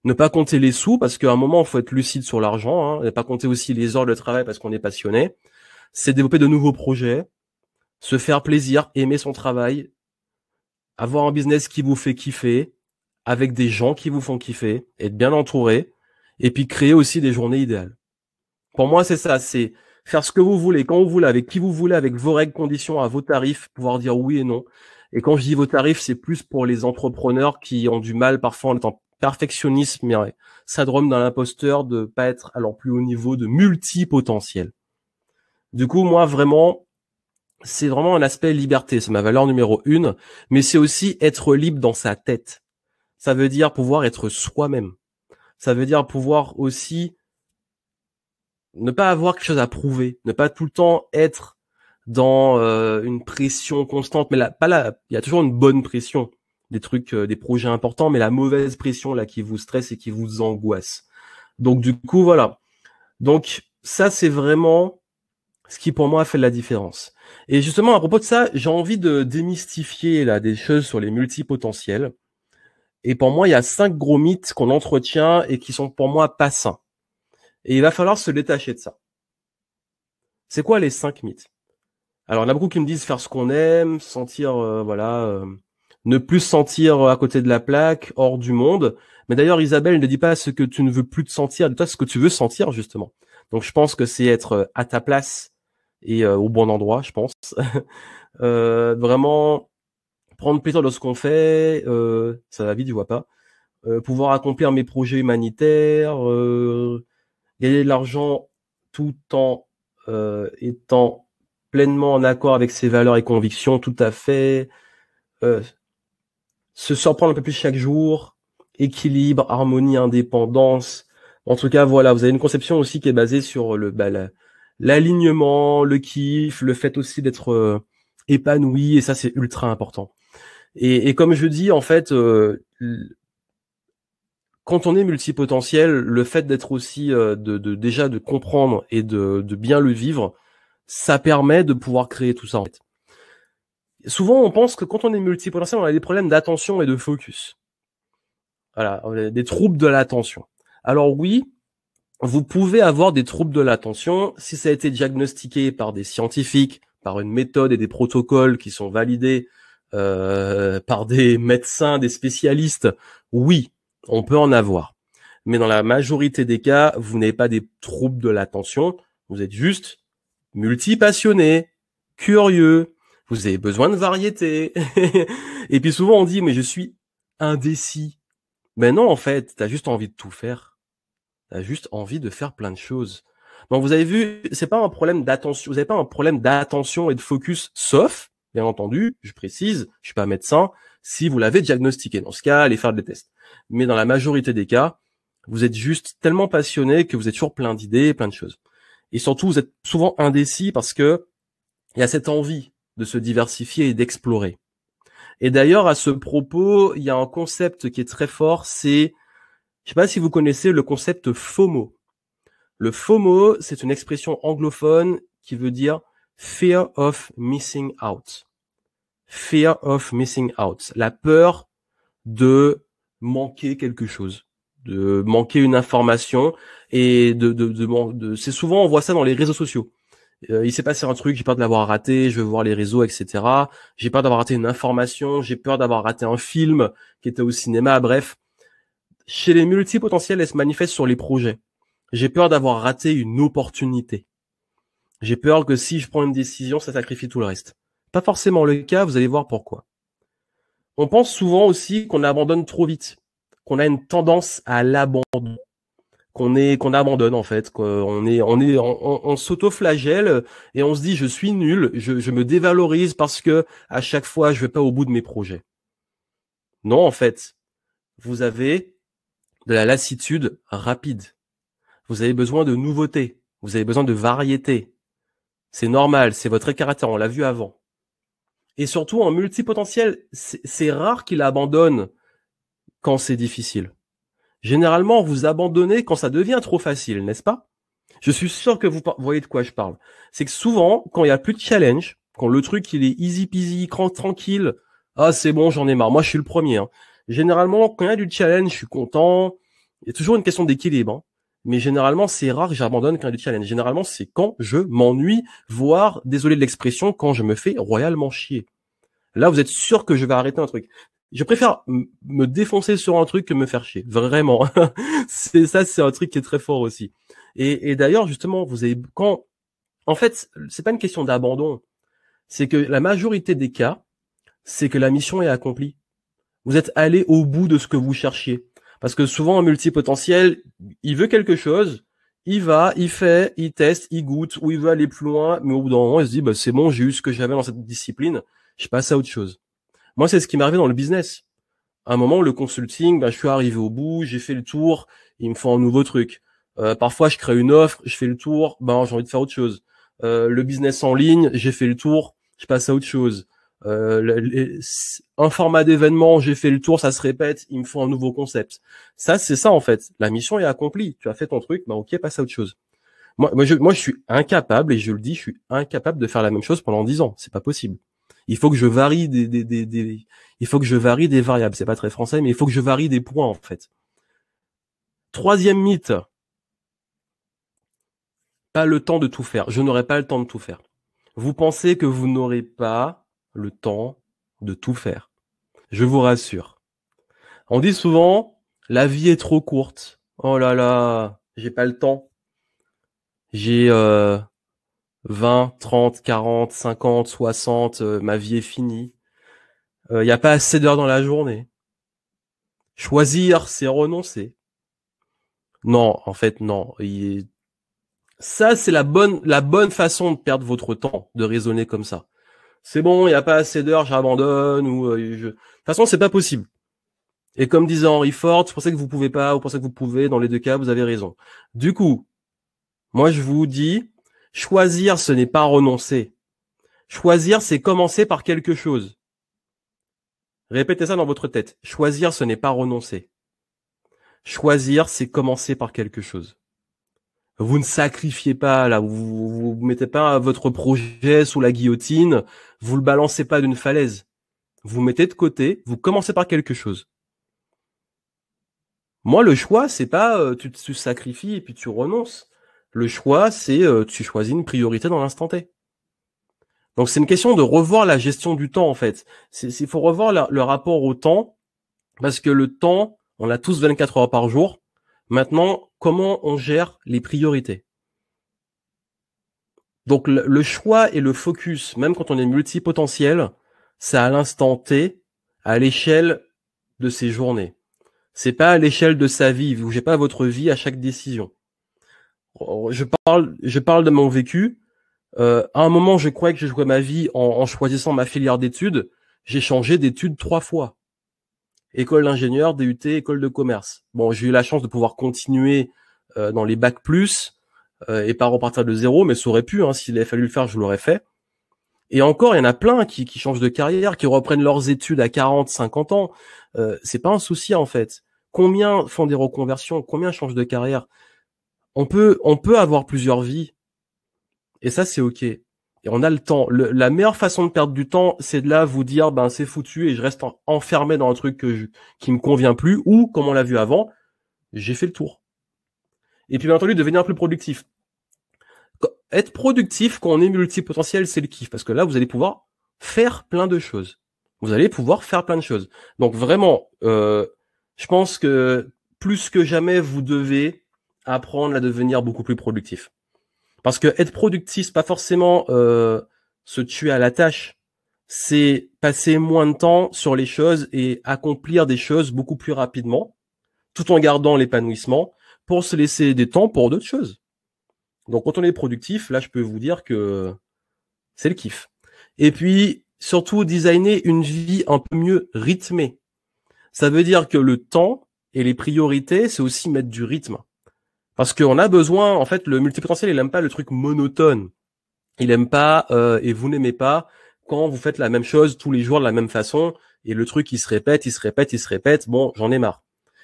ne pas compter les sous parce qu'à un moment, il faut être lucide sur l'argent, hein, ne pas compter aussi les heures de travail parce qu'on est passionné. C'est développer de nouveaux projets, se faire plaisir, aimer son travail, avoir un business qui vous fait kiffer, avec des gens qui vous font kiffer, être bien entouré, et puis créer aussi des journées idéales. Pour moi, c'est ça, c'est faire ce que vous voulez, quand vous voulez, avec qui vous voulez, avec vos règles, conditions, à vos tarifs, pouvoir dire oui et non. Et quand je dis vos tarifs, c'est plus pour les entrepreneurs qui ont du mal parfois en étant perfectionnisme, mais drôme dans l'imposteur de pas être à leur plus haut niveau, de multipotentiel. Du coup, moi vraiment, c'est vraiment un aspect liberté, c'est ma valeur numéro une, mais c'est aussi être libre dans sa tête. Ça veut dire pouvoir être soi-même. Ça veut dire pouvoir aussi ne pas avoir quelque chose à prouver, ne pas tout le temps être dans euh, une pression constante, mais pas là, il y a toujours une bonne pression des trucs, euh, des projets importants, mais la mauvaise pression là qui vous stresse et qui vous angoisse. Donc du coup, voilà. Donc ça, c'est vraiment ce qui pour moi fait la différence. Et justement, à propos de ça, j'ai envie de démystifier là des choses sur les multipotentiels. Et pour moi, il y a cinq gros mythes qu'on entretient et qui sont pour moi pas sains. Et il va falloir se détacher de ça. C'est quoi les cinq mythes Alors, il y en a beaucoup qui me disent faire ce qu'on aime, sentir, euh, voilà, euh, ne plus sentir euh, à côté de la plaque, hors du monde. Mais d'ailleurs, Isabelle ne dit pas ce que tu ne veux plus te sentir, de toi ce que tu veux sentir justement. Donc je pense que c'est être euh, à ta place et euh, au bon endroit, je pense. vraiment prendre plaisir dans ce qu'on fait, ça va vite, je vois pas. pouvoir accomplir mes projets humanitaires, gagner de l'argent tout en étant pleinement en accord avec ses valeurs et convictions, tout à fait se surprendre un peu plus chaque jour, équilibre, harmonie, indépendance. En tout cas, voilà, vous avez une conception aussi qui est basée sur le bah, l'alignement, le kiff, le fait aussi d'être euh, épanoui, et ça c'est ultra important. Et, comme je dis, en fait, euh, quand on est multipotentiel, le fait d'être aussi euh, de, déjà de comprendre et de, de, bien le vivre, ça permet de pouvoir créer tout ça. En fait souvent on pense que quand on est multipotentiel, on a des problèmes d'attention et de focus. Voilà, des troubles de l'attention. Alors oui, vous pouvez avoir des troubles de l'attention si ça a été diagnostiqué par des scientifiques, par une méthode et des protocoles qui sont validés euh, par des médecins, des spécialistes. Oui, on peut en avoir. Mais dans la majorité des cas, vous n'avez pas des troubles de l'attention. Vous êtes juste multipassionné, curieux, vous avez besoin de variété. et puis souvent on dit, mais je suis indécis. Mais ben non, en fait, tu as juste envie de tout faire. Tu as juste envie de faire plein de choses. Donc vous avez vu, c'est pas un problème d'attention. Vous avez pas un problème d'attention et de focus, sauf, bien entendu, je précise, je suis pas médecin, si vous l'avez diagnostiqué. Dans ce cas, allez faire des tests. Mais dans la majorité des cas, vous êtes juste tellement passionné que vous êtes toujours plein d'idées, plein de choses. Et surtout, vous êtes souvent indécis parce que il y a cette envie de se diversifier et d'explorer. Et d'ailleurs, à ce propos, il y a un concept qui est très fort, c'est, je sais pas si vous connaissez le concept FOMO. Le FOMO, c'est une expression anglophone qui veut dire fear of missing out. Fear of missing out. La peur de manquer quelque chose, de manquer une information et de, de, de, c'est souvent on voit ça dans les réseaux sociaux. Euh, il s'est passé un truc, j'ai peur de l'avoir raté, je veux voir les réseaux, etc. J'ai peur d'avoir raté une information, j'ai peur d'avoir raté un film qui était au cinéma, bref. Chez les multipotentiels, elle se manifeste sur les projets. J'ai peur d'avoir raté une opportunité. J'ai peur que si je prends une décision, ça sacrifie tout le reste. Pas forcément le cas, vous allez voir pourquoi. On pense souvent aussi qu'on abandonne trop vite, qu'on a une tendance à l'abandon qu'on est qu'on abandonne en fait qu'on est on est on, et on se dit je suis nul je, je me dévalorise parce que à chaque fois je vais pas au bout de mes projets non en fait vous avez de la lassitude rapide vous avez besoin de nouveautés vous avez besoin de variété c'est normal c'est votre caractère on l'a vu avant et surtout en multipotentiel c'est rare qu'il abandonne quand c'est difficile Généralement, vous abandonnez quand ça devient trop facile, n'est-ce pas Je suis sûr que vous voyez de quoi je parle. C'est que souvent, quand il n'y a plus de challenge, quand le truc il est easy peasy, tranquille, ah c'est bon, j'en ai marre. Moi, je suis le premier. Hein. Généralement, quand il y a du challenge, je suis content. Il y a toujours une question d'équilibre. Hein. Mais généralement, c'est rare que j'abandonne quand il y a du challenge. Généralement, c'est quand je m'ennuie, voire, désolé de l'expression, quand je me fais royalement chier. Là, vous êtes sûr que je vais arrêter un truc je préfère me défoncer sur un truc que me faire chier. Vraiment. c'est ça, c'est un truc qui est très fort aussi. Et, d'ailleurs, justement, vous avez quand, en fait, c'est pas une question d'abandon. C'est que la majorité des cas, c'est que la mission est accomplie. Vous êtes allé au bout de ce que vous cherchiez. Parce que souvent, un multipotentiel, il veut quelque chose, il va, il fait, il teste, il goûte, ou il veut aller plus loin, mais au bout d'un moment, il se dit, bah, c'est bon, j'ai eu ce que j'avais dans cette discipline, je passe à autre chose. Moi, c'est ce qui m'est arrivé dans le business. À un moment, le consulting, ben, je suis arrivé au bout, j'ai fait le tour, il me faut un nouveau truc. Euh, parfois, je crée une offre, je fais le tour, ben, j'ai envie de faire autre chose. Euh, le business en ligne, j'ai fait le tour, je passe à autre chose. Euh, un format d'événement, j'ai fait le tour, ça se répète, il me faut un nouveau concept. Ça, c'est ça en fait. La mission est accomplie. Tu as fait ton truc, ben, ok, passe à autre chose. Moi, moi, je, moi, je suis incapable et je le dis, je suis incapable de faire la même chose pendant dix ans. C'est pas possible. Il faut que je varie des, des, des, des il faut que je varie des variables. C'est pas très français, mais il faut que je varie des points en fait. Troisième mythe. Pas le temps de tout faire. Je n'aurai pas le temps de tout faire. Vous pensez que vous n'aurez pas le temps de tout faire. Je vous rassure. On dit souvent, la vie est trop courte. Oh là là, j'ai pas le temps. J'ai euh, 20, 30, 40, 50, 60, ma vie est finie. Il euh, n'y a pas assez d'heures dans la journée. Choisir, c'est renoncer. Non, en fait, non. Ça, c'est la bonne, la bonne façon de perdre votre temps, de raisonner comme ça. C'est bon, il n'y a pas assez d'heures, j'abandonne ou euh, je... De toute façon, c'est pas possible. Et comme disait Henry Ford, je pensez que vous pouvez pas, pour pensez que vous pouvez, dans les deux cas, vous avez raison. Du coup, moi je vous dis, Choisir, ce n'est pas renoncer. Choisir, c'est commencer par quelque chose. Répétez ça dans votre tête. Choisir, ce n'est pas renoncer. Choisir, c'est commencer par quelque chose. Vous ne sacrifiez pas, là, vous ne mettez pas votre projet sous la guillotine, vous le balancez pas d'une falaise. Vous mettez de côté, vous commencez par quelque chose. Moi, le choix, c'est pas euh, tu te sacrifies et puis tu renonces. Le choix, c'est euh, tu choisis une priorité dans l'instant T. Donc c'est une question de revoir la gestion du temps en fait. Il faut revoir le rapport au temps parce que le temps, on l'a tous 24 heures par jour. Maintenant, comment on gère les priorités Donc le, choix et le focus, même quand on est multipotentiel, c'est à l'instant T, à l'échelle de ses journées. C'est pas à l'échelle de sa vie. Vous n'avez pas votre vie à chaque décision je parle, je parle de mon vécu. Euh, à un moment, je croyais que je jouais ma vie en, choisissant ma filière d'études. J'ai changé d'études trois fois. École d'ingénieur, DUT, école de commerce. Bon, j'ai eu la chance de pouvoir continuer euh, dans les bacs plus euh, et pas repartir de zéro, mais ça aurait pu. Hein. S'il avait fallu le faire, je l'aurais fait. Et encore, il y en a plein qui, changent de carrière, qui reprennent leurs études à 40, 50 ans. Euh, c'est pas un souci en fait. Combien font des reconversions Combien changent de carrière on peut, on peut avoir plusieurs vies. Et ça, c'est ok. Et on a le temps. la meilleure façon de perdre du temps, c'est de là vous dire, ben, c'est foutu et je reste enfermé dans un truc que qui me convient plus ou, comme on l'a vu avant, j'ai fait le tour. Et puis, bien entendu, devenir plus productif. Être productif quand on est multipotentiel, c'est le kiff. Parce que là, vous allez pouvoir faire plein de choses. Vous allez pouvoir faire plein de choses. Donc vraiment, euh, je pense que plus que jamais, vous devez apprendre à devenir beaucoup plus productif. Parce que être productif, c'est pas forcément euh, se tuer à la tâche, c'est passer moins de temps sur les choses et accomplir des choses beaucoup plus rapidement, tout en gardant l'épanouissement, pour se laisser des temps pour d'autres choses. Donc quand on est productif, là je peux vous dire que c'est le kiff. Et puis surtout designer une vie un peu mieux rythmée. Ça veut dire que le temps et les priorités, c'est aussi mettre du rythme. Parce qu'on a besoin, en fait, le multipotentiel, il n'aime pas le truc monotone. Il aime pas, euh, et vous n'aimez pas, quand vous faites la même chose tous les jours de la même façon, et le truc, il se répète, il se répète, il se répète, bon, j'en ai marre.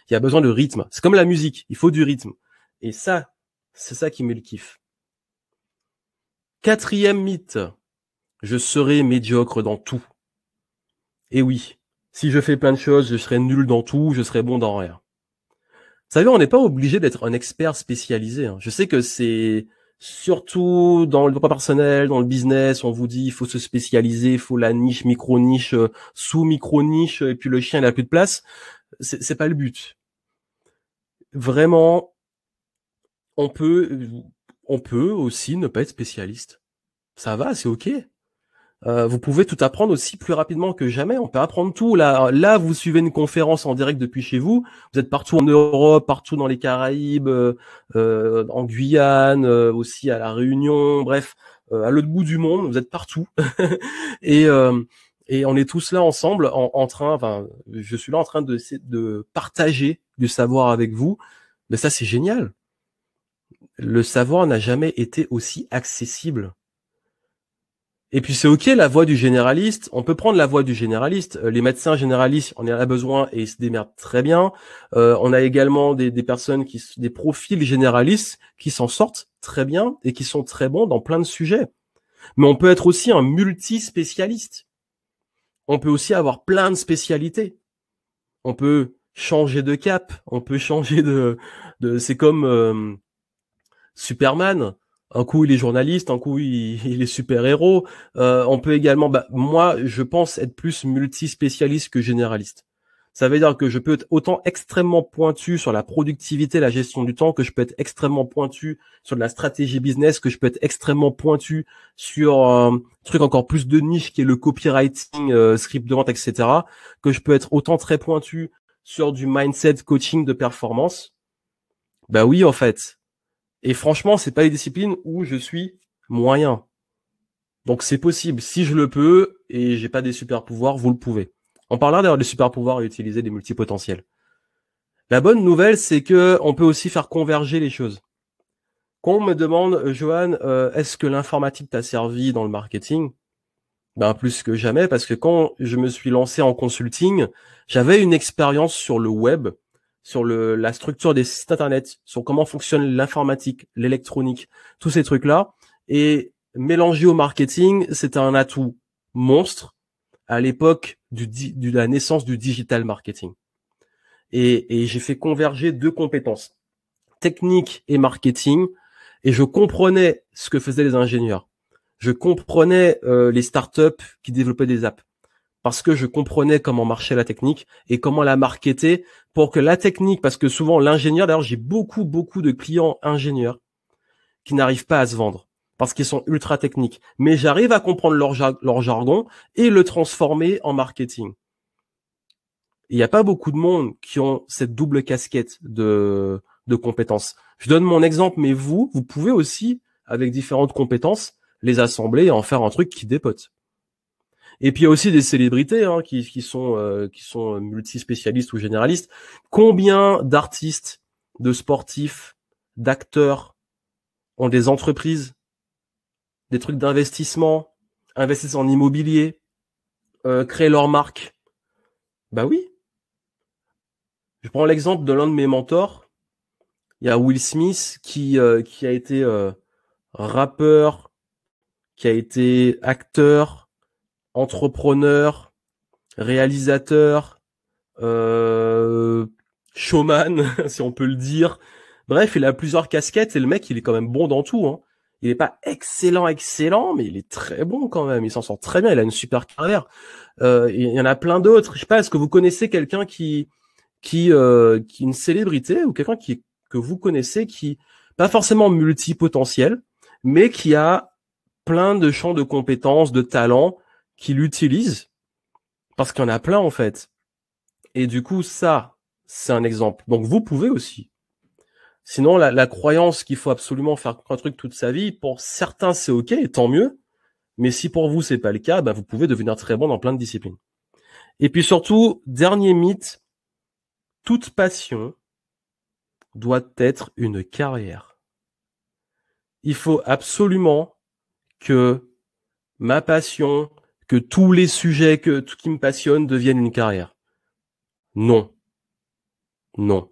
Il y a besoin de rythme. C'est comme la musique, il faut du rythme. Et ça, c'est ça qui me le kiffe. Quatrième mythe, je serai médiocre dans tout. Et oui, si je fais plein de choses, je serai nul dans tout, je serai bon dans rien. Vous savez, on n'est pas obligé d'être un expert spécialisé. Hein. Je sais que c'est surtout dans le droit personnel, dans le business, on vous dit il faut se spécialiser, il faut la niche, micro-niche, euh, sous-micro-niche, et puis le chien n'a plus de place. C'est pas le but. Vraiment, on peut, on peut aussi ne pas être spécialiste. Ça va, c'est ok. Euh, vous pouvez tout apprendre aussi plus rapidement que jamais. On peut apprendre tout. Là, là, vous suivez une conférence en direct depuis chez vous. Vous êtes partout en Europe, partout dans les Caraïbes, euh, euh, en Guyane, aussi à la Réunion. Bref, à l'autre bout du monde, vous êtes partout. et et on est tous là ensemble, en, train. Enfin, je suis là en train de de partager du savoir avec vous. Mais ça, c'est génial. Le savoir n'a jamais été aussi accessible. Et puis c'est ok la voix du généraliste. On peut prendre la voix du généraliste. Euh, les médecins généralistes, on en a besoin et ils se démerdent très bien. Euh, on a également des, personnes qui, des profils généralistes qui s'en sortent très bien et qui sont très bons dans plein de sujets. Mais on peut être aussi un multispécialiste. On peut aussi avoir plein de spécialités. On peut changer de cap. On peut changer de. c'est comme euh, Superman un coup il est journaliste, un coup il, est super-héros. Euh, on peut également, bah, moi je pense être plus multispécialiste que généraliste. Ça veut dire que je peux être autant extrêmement pointu sur la productivité, la gestion du temps, que je peux être extrêmement pointu sur la stratégie business, que je peux être extrêmement pointu sur un euh, truc encore plus de niche qui est le copywriting, euh, script de vente, etc. Que je peux être autant très pointu sur du mindset coaching de performance. Bah oui, en fait, et franchement, c'est pas une discipline où je suis moyen. Donc c'est possible. Si je le peux et j'ai pas des super pouvoirs, vous le pouvez. On parlera d'ailleurs des super pouvoirs et utiliser des multipotentiels. La bonne nouvelle, c'est que on peut aussi faire converger les choses. Quand on me demande, Johan, euh, est-ce que l'informatique t'a servi dans le marketing Ben plus que jamais, parce que quand je me suis lancé en consulting, j'avais une expérience sur le web sur la structure des sites internet, sur comment fonctionne l'informatique, l'électronique, tous ces trucs-là. Et mélanger au marketing, c'était un atout monstre à l'époque du, de la naissance du digital marketing. Et, j'ai fait converger deux compétences, technique et marketing, et je comprenais ce que faisaient les ingénieurs. Je comprenais euh, les startups qui développaient des apps parce que je comprenais comment marchait la technique et comment la marketer pour que la technique, parce que souvent l'ingénieur, d'ailleurs j'ai beaucoup, beaucoup de clients ingénieurs qui n'arrivent pas à se vendre parce qu'ils sont ultra techniques. Mais j'arrive à comprendre leur, leur, jargon et le transformer en marketing. Il n'y a pas beaucoup de monde qui ont cette double casquette de, de compétences. Je donne mon exemple, mais vous, vous pouvez aussi, avec différentes compétences, les assembler et en faire un truc qui dépote. Et puis il y a aussi des célébrités hein, qui, sont euh, qui sont multispécialistes ou généralistes. Combien d'artistes, de sportifs, d'acteurs ont des entreprises, des trucs d'investissement, investissent en immobilier, euh, créent leur marque Bah oui. Je prends l'exemple de l'un de mes mentors. Il y a Will Smith qui euh, qui a été rappeur, qui a été acteur, entrepreneur, réalisateur, euh, showman, si on peut le dire. Bref, il a plusieurs casquettes et le mec, il est quand même bon dans tout. Hein. Il n'est pas excellent, excellent, mais il est très bon quand même. Il s'en sort très bien. Il a une super carrière. Euh, il y en a plein d'autres. Je sais pas, est-ce que vous connaissez quelqu'un qui, qui, euh, qui une célébrité ou quelqu'un qui que vous connaissez qui pas forcément multipotentiel, mais qui a plein de champs de compétences, de talents qu'il utilise parce qu'il y en a plein en fait. Et du coup, ça, c'est un exemple. Donc vous pouvez aussi. Sinon, la, la croyance qu'il faut absolument faire un truc toute sa vie, pour certains c'est ok, et tant mieux. Mais si pour vous c'est pas le cas, bah, vous pouvez devenir très bon dans plein de disciplines. Et puis surtout, dernier mythe, toute passion doit être une carrière. Il faut absolument que ma passion, que tous les sujets que, tout qui me passionne deviennent une carrière. Non. Non.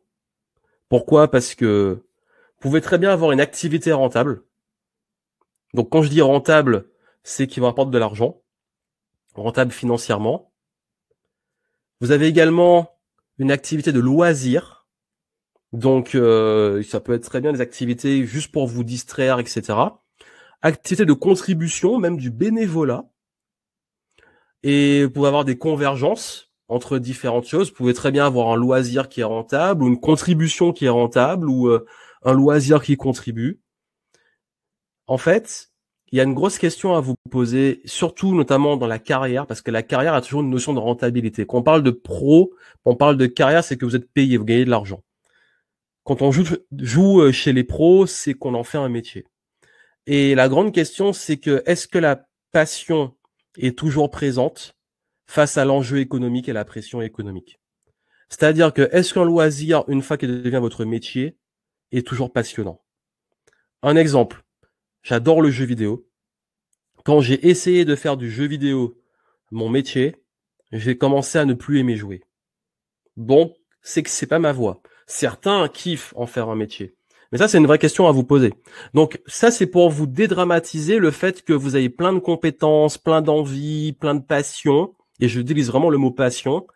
Pourquoi Parce que vous pouvez très bien avoir une activité rentable. Donc quand je dis rentable, c'est qui va rapporte de l'argent, rentable financièrement. Vous avez également une activité de loisir. Donc euh, ça peut être très bien des activités juste pour vous distraire, etc. Activité de contribution, même du bénévolat et pouvez avoir des convergences entre différentes choses. Vous pouvez très bien avoir un loisir qui est rentable ou une contribution qui est rentable ou euh, un loisir qui contribue. En fait, il y a une grosse question à vous poser, surtout notamment dans la carrière, parce que la carrière a toujours une notion de rentabilité. Quand on parle de pro, quand on parle de carrière, c'est que vous êtes payé, vous gagnez de l'argent. Quand on joue, joue euh, chez les pros, c'est qu'on en fait un métier. Et la grande question, c'est que est-ce que la passion est toujours présente face à l'enjeu économique et la pression économique. C'est-à-dire que est-ce qu'un loisir, une fois qu'il devient votre métier, est toujours passionnant Un exemple, j'adore le jeu vidéo. Quand j'ai essayé de faire du jeu vidéo mon métier, j'ai commencé à ne plus aimer jouer. Bon, c'est que c'est pas ma voie. Certains kiffent en faire un métier. Mais ça, c'est une vraie question à vous poser. Donc ça, c'est pour vous dédramatiser le fait que vous avez plein de compétences, plein d'envie, plein de passion, et je délise vraiment le mot passion.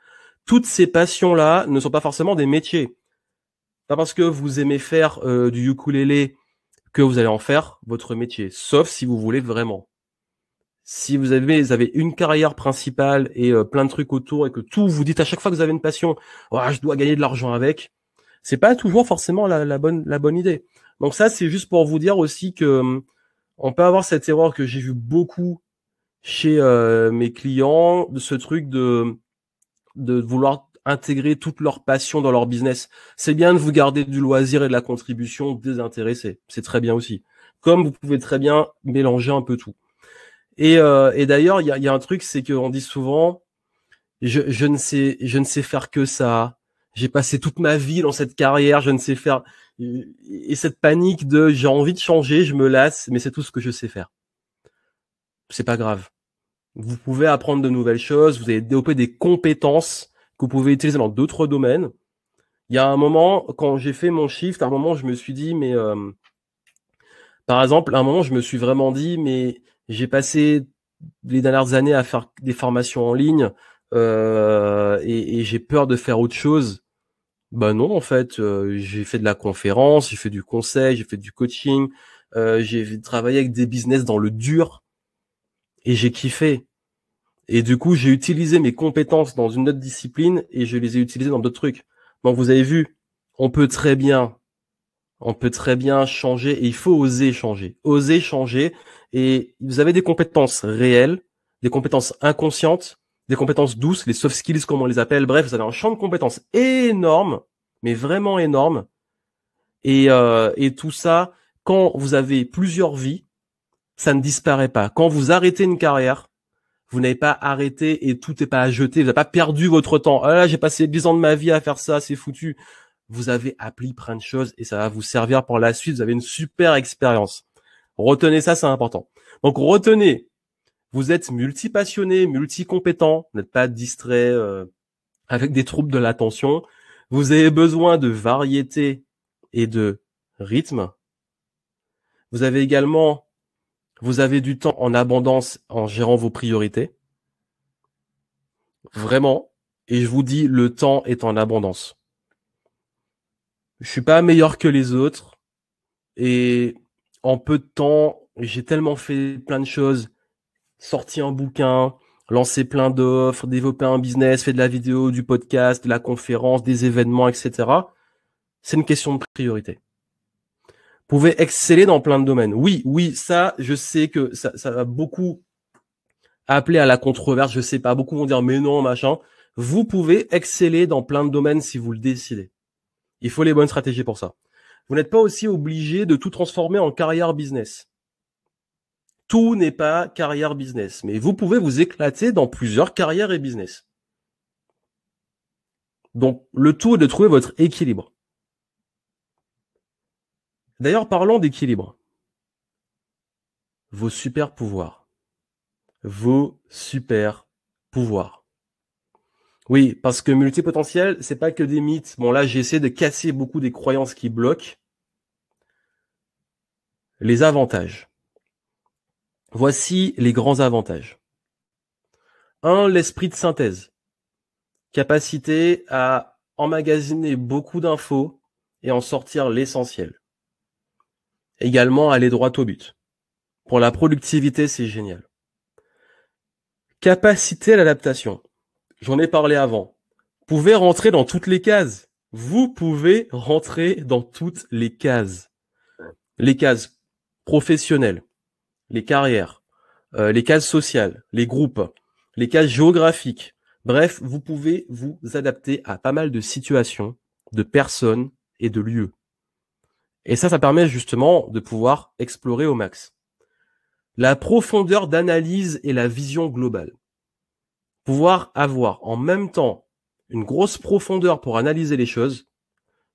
Toutes ces passions-là ne sont pas forcément des métiers. Pas parce que vous aimez faire euh, du ukulélé que vous allez en faire votre métier, sauf si vous voulez vraiment. Si vous avez, une carrière principale et euh, plein de trucs autour et que tout vous dites à chaque fois que vous avez une passion, oh, je dois gagner de l'argent avec, c'est pas toujours forcément la, bonne la bonne idée. Donc ça, c'est juste pour vous dire aussi que hum, on peut avoir cette erreur que j'ai vu beaucoup chez euh, mes clients, de ce truc de de vouloir intégrer toute leur passion dans leur business. C'est bien de vous garder du loisir et de la contribution désintéressée. C'est très bien aussi. Comme vous pouvez très bien mélanger un peu tout. Et, euh, d'ailleurs, il y a, un truc, c'est qu'on dit souvent, je, ne sais, je ne sais faire que ça j'ai passé toute ma vie dans cette carrière, je ne sais faire. Et cette panique de j'ai envie de changer, je me lasse, mais c'est tout ce que je sais faire. C'est pas grave. Vous pouvez apprendre de nouvelles choses, vous avez développé des compétences que vous pouvez utiliser dans d'autres domaines. Il y a un moment, quand j'ai fait mon shift, un moment, je me suis dit, mais euh, par exemple, un moment, je me suis vraiment dit, mais j'ai passé les dernières années à faire des formations en ligne, euh, et j'ai peur de faire autre chose. Bah non, en fait, euh, j'ai fait de la conférence, j'ai fait du conseil, j'ai fait du coaching, euh, j'ai travaillé avec des business dans le dur et j'ai kiffé. Et du coup, j'ai utilisé mes compétences dans une autre discipline et je les ai utilisées dans d'autres trucs. Donc vous avez vu, on peut très bien, on peut très bien changer et il faut oser changer, oser changer. Et vous avez des compétences réelles, des compétences inconscientes des compétences douces, les soft skills comme on les appelle. Bref, vous avez un champ de compétences énorme, mais vraiment énorme. Et, euh, et tout ça, quand vous avez plusieurs vies, ça ne disparaît pas. Quand vous arrêtez une carrière, vous n'avez pas arrêté et tout n'est pas à jeter. Vous n'avez pas perdu votre temps. Ah là, j'ai passé 10 ans de ma vie à faire ça, c'est foutu. Vous avez appris plein de choses et ça va vous servir pour la suite. Vous avez une super expérience. Retenez ça, c'est important. Donc retenez vous êtes multi-passionné, multi-compétent, n'êtes pas distrait euh, avec des troubles de l'attention. Vous avez besoin de variété et de rythme. Vous avez également, vous avez du temps en abondance en gérant vos priorités. Vraiment. Et je vous dis, le temps est en abondance. Je suis pas meilleur que les autres. Et en peu de temps, j'ai tellement fait plein de choses sorti un bouquin, lancé plein d'offres, développé un business, fait de la vidéo, du podcast, de la conférence, des événements, etc. C'est une question de priorité. Vous pouvez exceller dans plein de domaines. Oui, oui, ça, je sais que ça, ça va beaucoup appeler à la controverse. Je sais pas, beaucoup vont dire mais non, machin. Vous pouvez exceller dans plein de domaines si vous le décidez. Il faut les bonnes stratégies pour ça. Vous n'êtes pas aussi obligé de tout transformer en carrière business tout n'est pas carrière business, mais vous pouvez vous éclater dans plusieurs carrières et business. Donc, le tout est de trouver votre équilibre. D'ailleurs, parlons d'équilibre. Vos super pouvoirs. Vos super pouvoirs. Oui, parce que multipotentiel, c'est pas que des mythes. Bon, là, j'essaie de casser beaucoup des croyances qui bloquent. Les avantages. Voici les grands avantages. 1. L'esprit de synthèse. Capacité à emmagasiner beaucoup d'infos et en sortir l'essentiel. Également aller droit au but. Pour la productivité, c'est génial. Capacité à l'adaptation. J'en ai parlé avant. Vous pouvez rentrer dans toutes les cases. Vous pouvez rentrer dans toutes les cases. Les cases professionnelles, les carrières, euh, les cases sociales, les groupes, les cases géographiques. Bref, vous pouvez vous adapter à pas mal de situations, de personnes et de lieux. Et ça, ça permet justement de pouvoir explorer au max. La profondeur d'analyse et la vision globale. Pouvoir avoir en même temps une grosse profondeur pour analyser les choses,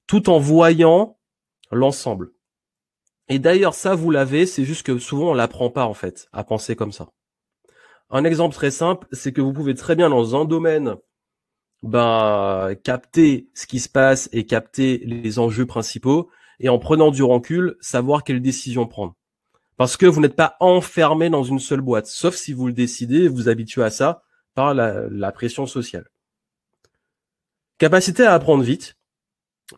tout en voyant l'ensemble. Et d'ailleurs, ça, vous l'avez, c'est juste que souvent, on l'apprend pas, en fait, à penser comme ça. Un exemple très simple, c'est que vous pouvez très bien, dans un domaine, ben, capter ce qui se passe et capter les enjeux principaux, et en prenant du recul, savoir quelle décision prendre. Parce que vous n'êtes pas enfermé dans une seule boîte, sauf si vous le décidez, vous habituez à ça par la pression sociale. Capacité à apprendre vite,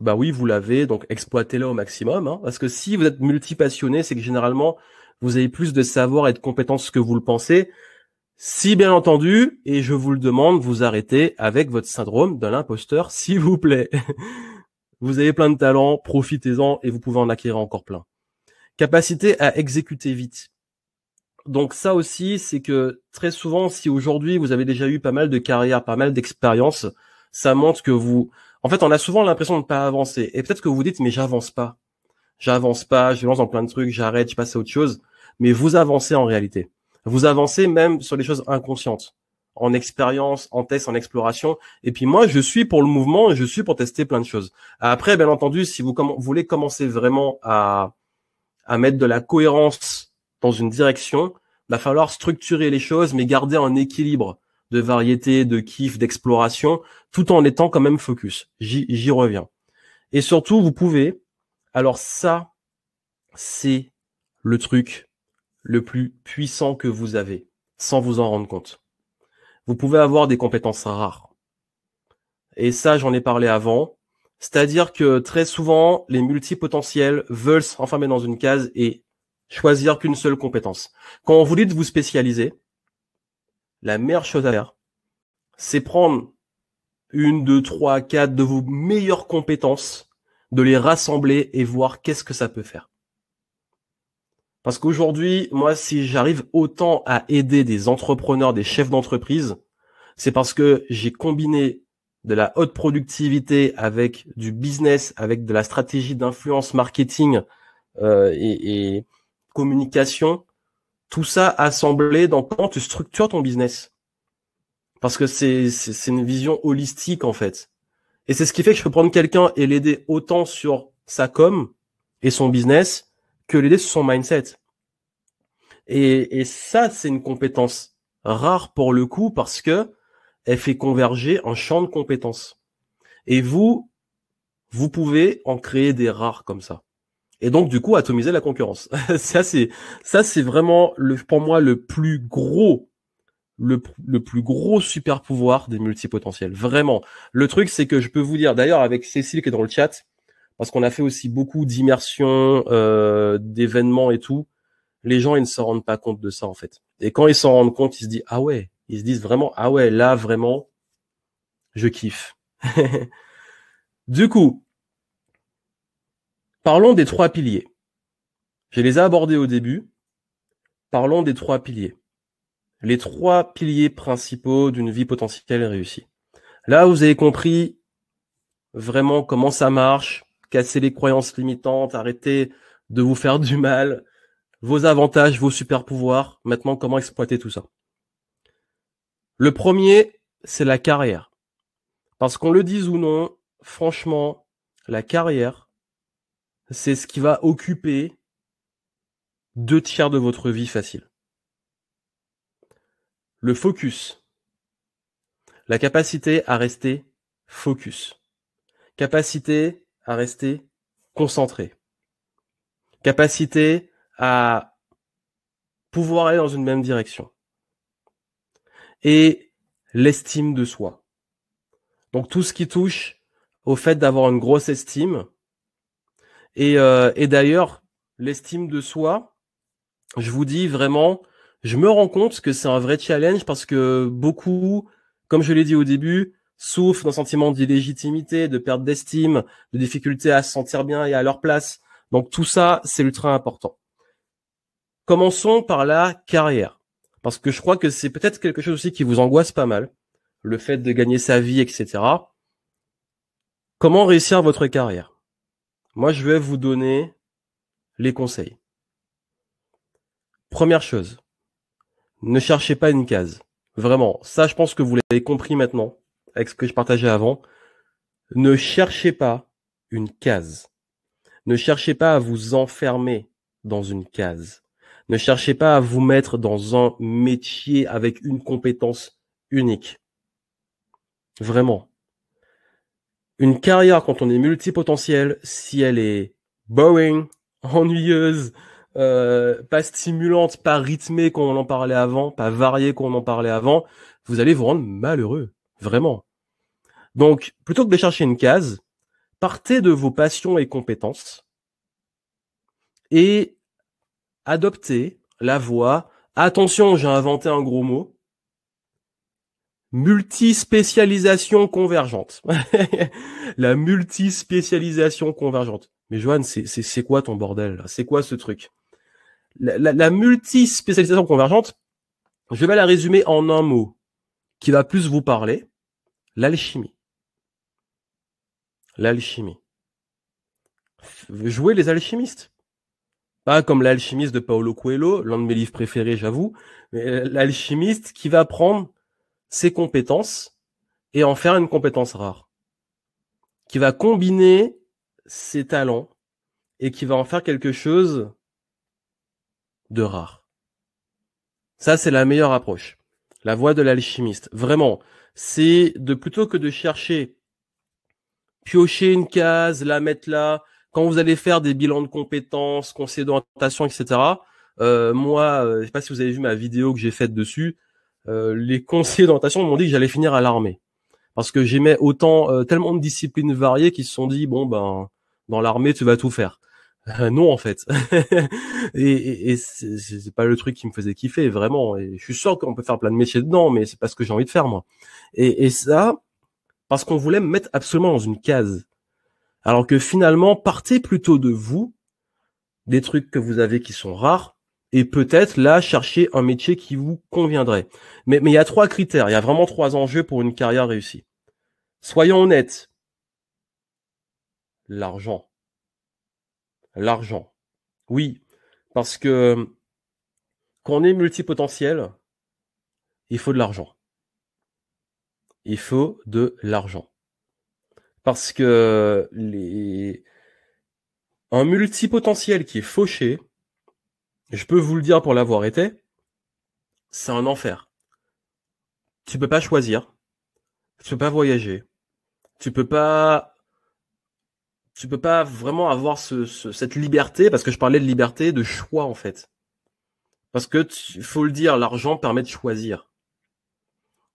bah oui, vous l'avez, donc exploitez le au maximum. Hein. parce que si vous êtes multipassionné, c'est que généralement, vous avez plus de savoir et de compétences que vous le pensez. Si bien entendu, et je vous le demande, vous arrêtez avec votre syndrome de l'imposteur, s'il vous plaît. vous avez plein de talents, profitez-en et vous pouvez en acquérir encore plein. Capacité à exécuter vite. Donc ça aussi, c'est que très souvent, si aujourd'hui vous avez déjà eu pas mal de carrières, pas mal d'expériences, ça montre que vous en fait, on a souvent l'impression de ne pas avancer. Et peut-être que vous dites, mais j'avance pas. J'avance pas, je lance dans plein de trucs, j'arrête, je passe à autre chose. Mais vous avancez en réalité. Vous avancez même sur les choses inconscientes, en expérience, en test, en exploration. Et puis moi, je suis pour le mouvement, je suis pour tester plein de choses. Après, bien entendu, si vous, voulez commencer vraiment à, mettre de la cohérence dans une direction, il va falloir structurer les choses, mais garder un équilibre de variété, de kiff, d'exploration, tout en étant quand même focus. J'y reviens. Et surtout, vous pouvez. Alors ça, c'est le truc le plus puissant que vous avez, sans vous en rendre compte. Vous pouvez avoir des compétences rares. Et ça, j'en ai parlé avant. C'est-à-dire que très souvent, les multipotentiels veulent se s'enfermer dans une case et choisir qu'une seule compétence. Quand on vous dit de vous spécialiser, la meilleure chose à faire, c'est prendre une, deux, trois, quatre de vos meilleures compétences, de les rassembler et voir qu'est-ce que ça peut faire. Parce qu'aujourd'hui, moi, si j'arrive autant à aider des entrepreneurs, des chefs d'entreprise, c'est parce que j'ai combiné de la haute productivité avec du business, avec de la stratégie d'influence marketing euh, et communication tout ça assemblé dans quand tu structures ton business. Parce que c'est une vision holistique en fait. Et c'est ce qui fait que je peux prendre quelqu'un et l'aider autant sur sa com et son business que l'aider sur son mindset. Et, et ça, c'est une compétence rare pour le coup parce que elle fait converger un champ de compétences. Et vous, vous pouvez en créer des rares comme ça et donc du coup atomiser la concurrence. ça c'est ça c'est vraiment le pour moi le plus gros le, le plus gros super pouvoir des multipotentiels. Vraiment. Le truc c'est que je peux vous dire d'ailleurs avec Cécile qui est dans le chat parce qu'on a fait aussi beaucoup d'immersions, euh, d'événements et tout. Les gens ils ne s'en rendent pas compte de ça en fait. Et quand ils s'en rendent compte, ils se disent ah ouais, ils se disent vraiment ah ouais là vraiment je kiffe. du coup, Parlons des trois piliers. Je les ai abordés au début. Parlons des trois piliers. Les trois piliers principaux d'une vie potentielle réussie. Là, vous avez compris vraiment comment ça marche, casser les croyances limitantes, arrêter de vous faire du mal, vos avantages, vos super pouvoirs. Maintenant, comment exploiter tout ça? Le premier, c'est la carrière. Parce qu'on le dise ou non, franchement, la carrière, c'est ce qui va occuper deux tiers de votre vie facile. Le focus. La capacité à rester focus. Capacité à rester concentré. Capacité à pouvoir aller dans une même direction. Et l'estime de soi. Donc tout ce qui touche au fait d'avoir une grosse estime, euh, et, d'ailleurs, l'estime de soi, je vous dis vraiment, je me rends compte que c'est un vrai challenge parce que beaucoup, comme je l'ai dit au début, souffrent d'un sentiment d'illégitimité, de perte d'estime, de difficulté à se sentir bien et à leur place. Donc tout ça, c'est ultra important. Commençons par la carrière. Parce que je crois que c'est peut-être quelque chose aussi qui vous angoisse pas mal. Le fait de gagner sa vie, etc. Comment réussir votre carrière moi, je vais vous donner les conseils. Première chose, ne cherchez pas une case. Vraiment, ça, je pense que vous l'avez compris maintenant, avec ce que je partageais avant. Ne cherchez pas une case. Ne cherchez pas à vous enfermer dans une case. Ne cherchez pas à vous mettre dans un métier avec une compétence unique. Vraiment une carrière quand on est multipotentiel, si elle est boring, ennuyeuse, euh, pas stimulante, pas rythmée qu'on en parlait avant, pas variée qu'on en parlait avant, vous allez vous rendre malheureux, vraiment. Donc, plutôt que de chercher une case, partez de vos passions et compétences et adoptez la voie. Attention, j'ai inventé un gros mot multispécialisation convergente. la multispécialisation convergente. Mais Joanne c'est quoi ton bordel C'est quoi ce truc La, multi la multispécialisation convergente, je vais la résumer en un mot qui va plus vous parler, l'alchimie. L'alchimie. jouer les alchimistes. Pas comme l'alchimiste de Paolo Coelho, l'un de mes livres préférés, j'avoue, mais euh, l'alchimiste qui va prendre ses compétences et en faire une compétence rare, qui va combiner ses talents et qui va en faire quelque chose de rare. Ça, c'est la meilleure approche. La voie de l'alchimiste. Vraiment, c'est de plutôt que de chercher, piocher une case, la mettre là, quand vous allez faire des bilans de compétences, conseillers d'orientation, etc. Euh, moi, euh, je sais pas si vous avez vu ma vidéo que j'ai faite dessus. Euh, les conseillers d'orientation m'ont dit que j'allais finir à l'armée parce que j'aimais autant euh, tellement de disciplines variées qu'ils se sont dit bon ben dans l'armée tu vas tout faire. Euh, non en fait. et, et, et c'est pas le truc qui me faisait kiffer vraiment. Et je suis sûr qu'on peut faire plein de métiers dedans, mais c'est pas ce que j'ai envie de faire moi. Et, et ça, parce qu'on voulait me mettre absolument dans une case. Alors que finalement, partez plutôt de vous, des trucs que vous avez qui sont rares, et peut-être là chercher un métier qui vous conviendrait. Mais, il y a trois critères, il y a vraiment trois enjeux pour une carrière réussie. Soyons honnêtes. L'argent. L'argent. Oui, parce que quand on est multipotentiel, il faut de l'argent. Il faut de l'argent. Parce que les... un multipotentiel qui est fauché, je peux vous le dire pour l'avoir été, c'est un enfer. Tu peux pas choisir. Tu peux pas voyager. Tu peux pas tu peux pas vraiment avoir cette liberté, parce que je parlais de liberté, de choix en fait. Parce que tu, faut le dire, l'argent permet de choisir.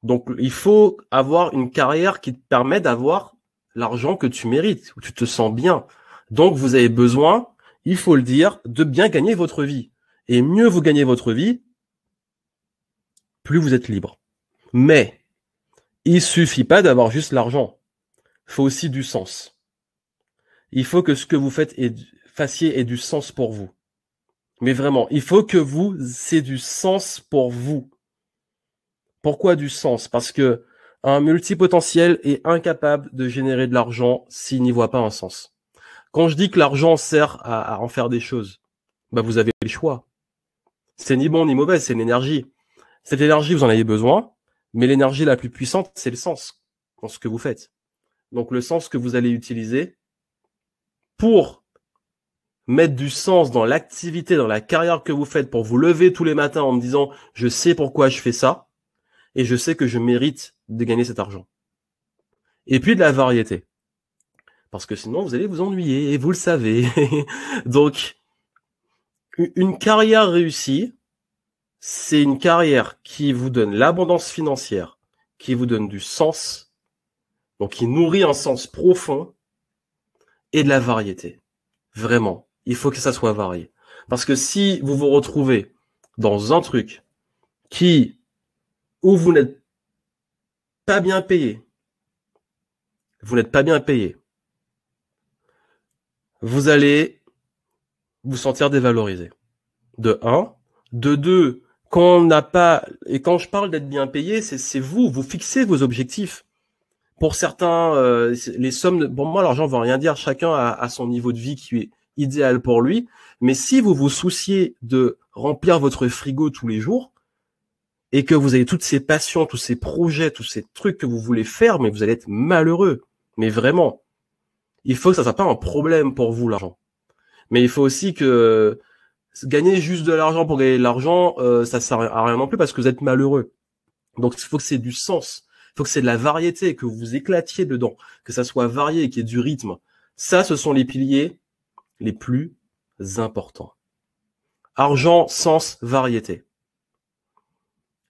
Donc il faut avoir une carrière qui te permet d'avoir l'argent que tu mérites, où tu te sens bien. Donc vous avez besoin, il faut le dire, de bien gagner votre vie. Et mieux vous gagnez votre vie, plus vous êtes libre. Mais il suffit pas d'avoir juste l'argent. Il faut aussi du sens. Il faut que ce que vous faites ait, fassiez ait du sens pour vous. Mais vraiment, il faut que vous c'est du sens pour vous. Pourquoi du sens Parce que un multipotentiel est incapable de générer de l'argent s'il n'y voit pas un sens. Quand je dis que l'argent sert à, en faire des choses, bah vous avez le choix. C'est ni bon ni mauvais, c'est l'énergie. Cette énergie, vous en avez besoin, mais l'énergie la plus puissante, c'est le sens dans ce que vous faites. Donc le sens que vous allez utiliser pour mettre du sens dans l'activité, dans la carrière que vous faites, pour vous lever tous les matins en me disant je sais pourquoi je fais ça et je sais que je mérite de gagner cet argent. Et puis de la variété. Parce que sinon, vous allez vous ennuyer, et vous le savez. Donc, une carrière réussie, c'est une carrière qui vous donne l'abondance financière, qui vous donne du sens, donc qui nourrit un sens profond et de la variété. Vraiment, il faut que ça soit varié. Parce que si vous vous retrouvez dans un truc qui, où vous n'êtes pas bien payé, vous n'êtes pas bien payé, vous allez vous sentir dévalorisé. De un. De deux, quand on n'a pas, et quand je parle d'être bien payé, c'est vous, vous fixez vos objectifs. Pour certains, euh, les sommes, de, bon, moi, l'argent ne veut rien dire, chacun a, son niveau de vie qui est idéal pour lui, mais si vous vous souciez de remplir votre frigo tous les jours, et que vous avez toutes ces passions, tous ces projets, tous ces trucs que vous voulez faire, mais vous allez être malheureux. Mais vraiment, il faut que ça ne soit pas un problème pour vous, l'argent. Mais il faut aussi que gagner juste de l'argent pour gagner de l'argent, ça euh, ça sert à rien non plus parce que vous êtes malheureux. Donc il faut que c'est du sens, il faut que c'est de la variété, que vous, éclatiez dedans, que ça soit varié, qu'il y ait du rythme. Ça, ce sont les piliers les plus importants. Argent, sens, variété.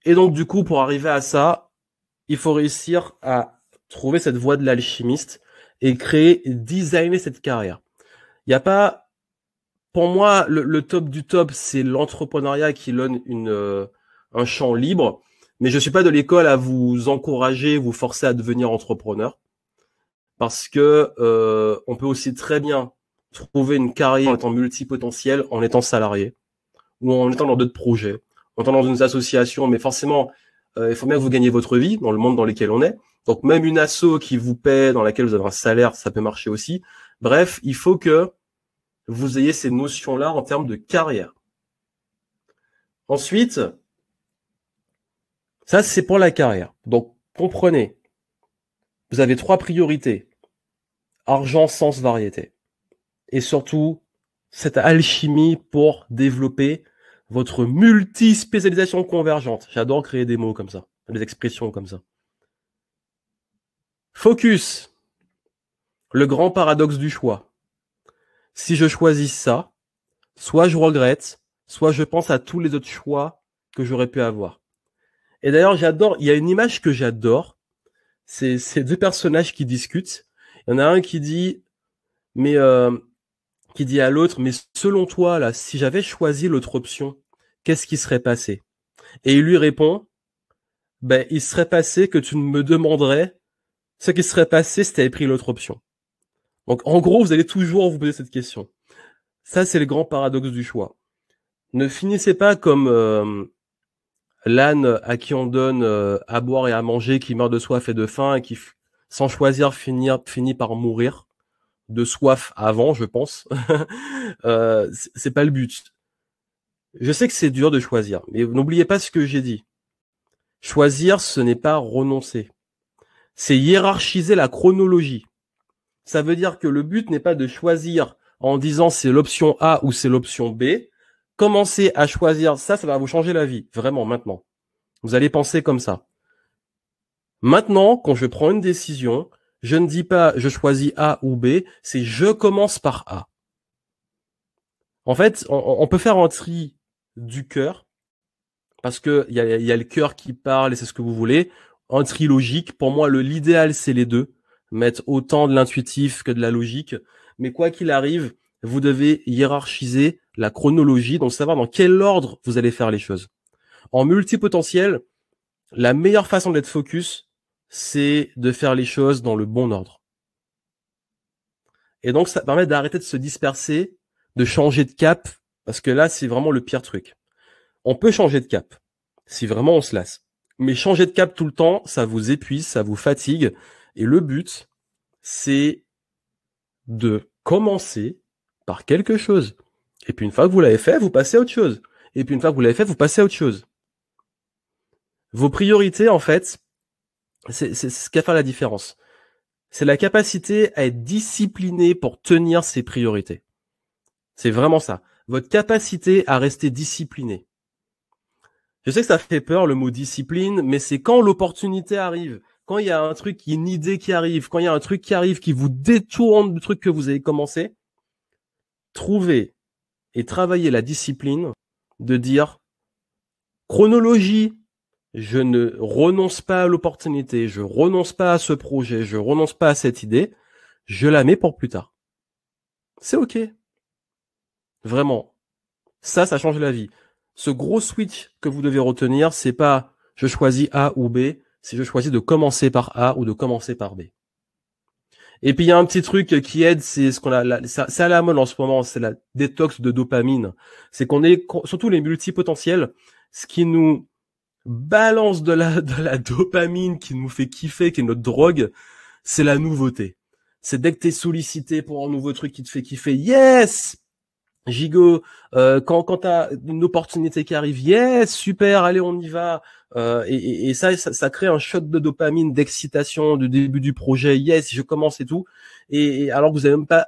Et donc du coup, pour arriver à ça, il faut réussir à trouver cette voie de l'alchimiste et créer, designer cette carrière. Il n'y a pas pour moi, le, top du top, c'est l'entrepreneuriat qui donne une, euh, un champ libre. Mais je ne suis pas de l'école à vous encourager, vous forcer à devenir entrepreneur. Parce que euh, on peut aussi très bien trouver une carrière en étant multipotentiel, en étant salarié, ou en étant dans d'autres projets, en étant dans une association. Mais forcément, euh, il faut bien que vous gagnez votre vie dans le monde dans lequel on est. Donc même une asso qui vous paie, dans laquelle vous avez un salaire, ça peut marcher aussi. Bref, il faut que vous ayez ces notions-là en termes de carrière. Ensuite, ça c'est pour la carrière. Donc comprenez, vous avez trois priorités. Argent, sens, variété. Et surtout, cette alchimie pour développer votre multispécialisation convergente. J'adore créer des mots comme ça, des expressions comme ça. Focus. Le grand paradoxe du choix si je choisis ça, soit je regrette, soit je pense à tous les autres choix que j'aurais pu avoir. Et d'ailleurs, j'adore, il y a une image que j'adore, c'est ces deux personnages qui discutent. Il y en a un qui dit, mais euh, qui dit à l'autre, mais selon toi, là, si j'avais choisi l'autre option, qu'est-ce qui serait passé Et il lui répond, ben, il serait passé que tu me demanderais ce qui serait passé si tu avais pris l'autre option. Donc en gros, vous allez toujours vous poser cette question. Ça, c'est le grand paradoxe du choix. Ne finissez pas comme euh, l'âne à qui on donne euh, à boire et à manger, qui meurt de soif et de faim, et qui, sans choisir, finit par mourir de soif avant, je pense. euh, c'est pas le but. Je sais que c'est dur de choisir, mais n'oubliez pas ce que j'ai dit. Choisir, ce n'est pas renoncer. C'est hiérarchiser la chronologie. Ça veut dire que le but n'est pas de choisir en disant c'est l'option A ou c'est l'option B. Commencez à choisir ça, ça va vous changer la vie, vraiment maintenant. Vous allez penser comme ça. Maintenant, quand je prends une décision, je ne dis pas je choisis A ou B, c'est je commence par A. En fait, on, peut faire un tri du cœur, parce que il y a, le cœur qui parle et c'est ce que vous voulez. Un tri logique, pour moi, l'idéal, c'est les deux mettre autant de l'intuitif que de la logique. Mais quoi qu'il arrive, vous devez hiérarchiser la chronologie, donc savoir dans quel ordre vous allez faire les choses. En multipotentiel, la meilleure façon d'être focus, c'est de faire les choses dans le bon ordre. Et donc, ça permet d'arrêter de se disperser, de changer de cap, parce que là, c'est vraiment le pire truc. On peut changer de cap, si vraiment on se lasse. Mais changer de cap tout le temps, ça vous épuise, ça vous fatigue. Et le but, c'est de commencer par quelque chose. Et puis une fois que vous l'avez fait, vous passez à autre chose. Et puis une fois que vous l'avez fait, vous passez à autre chose. Vos priorités, en fait, c'est ce qui fait la différence. C'est la capacité à être discipliné pour tenir ses priorités. C'est vraiment ça. Votre capacité à rester discipliné. Je sais que ça fait peur le mot discipline, mais c'est quand l'opportunité arrive, quand il y a un truc, une idée qui arrive, quand il y a un truc qui arrive qui vous détourne du truc que vous avez commencé, trouvez et travaillez la discipline de dire chronologie, je ne renonce pas à l'opportunité, je renonce pas à ce projet, je renonce pas à cette idée, je la mets pour plus tard. C'est ok. Vraiment. Ça, ça change la vie. Ce gros switch que vous devez retenir, c'est pas je choisis A ou B, si je choisis de commencer par A ou de commencer par B. Et puis il y a un petit truc qui aide, c'est ce qu'on a, c'est à la mode en ce moment, c'est la détox de dopamine. C'est qu'on est surtout les multipotentiels, ce qui nous balance de la dopamine qui nous fait kiffer, qui est notre drogue, c'est la nouveauté. C'est dès que t'es sollicité pour un nouveau truc qui te fait kiffer, yes, Gigo, Euh, quand quand as une opportunité qui arrive, yes, super, allez on y va. Euh, et, et ça, ça, crée un shot de dopamine, d'excitation du début du projet. Yes, je commence et tout. Et, alors que vous n'avez même pas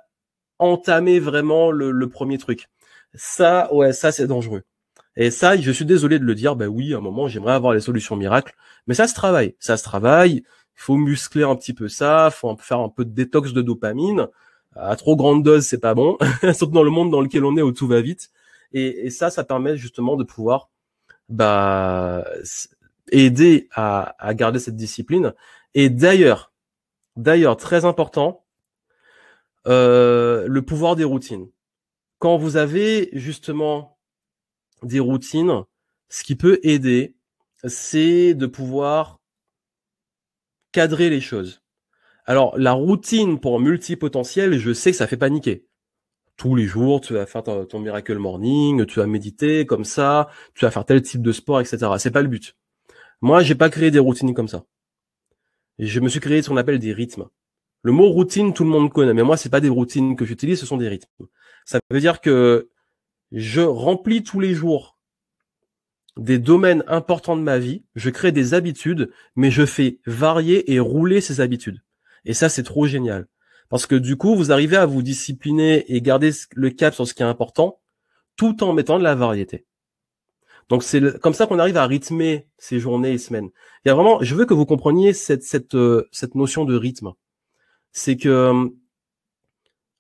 entamé vraiment le, premier truc. Ça, ouais, ça c'est dangereux. Et ça, je suis désolé de le dire, ben oui, à un moment, j'aimerais avoir les solutions miracles, mais ça se travaille, ça se travaille. Il faut muscler un petit peu ça, faut faire un peu de détox de dopamine. À trop grande dose, c'est pas bon, surtout dans le monde dans lequel on est où tout va vite. Et, et ça, ça permet justement de pouvoir bah aider à, garder cette discipline. Et d'ailleurs, d'ailleurs, très important, euh, le pouvoir des routines. Quand vous avez justement des routines, ce qui peut aider, c'est de pouvoir cadrer les choses. Alors, la routine pour multipotentiel, je sais que ça fait paniquer. Tous les jours, tu vas faire ton, ton miracle morning, tu vas méditer comme ça, tu vas faire tel type de sport, etc. C'est pas le but. Moi, j'ai pas créé des routines comme ça. Je me suis créé ce qu'on appelle des rythmes. Le mot routine, tout le monde connaît, mais moi, c'est pas des routines que j'utilise, ce sont des rythmes. Ça veut dire que je remplis tous les jours des domaines importants de ma vie, je crée des habitudes, mais je fais varier et rouler ces habitudes. Et ça, c'est trop génial. Parce que du coup, vous arrivez à vous discipliner et garder le cap sur ce qui est important, tout en mettant de la variété. Donc c'est comme ça qu'on arrive à rythmer ces journées et semaines. Il y a vraiment, je veux que vous compreniez cette cette euh, cette notion de rythme. C'est que euh,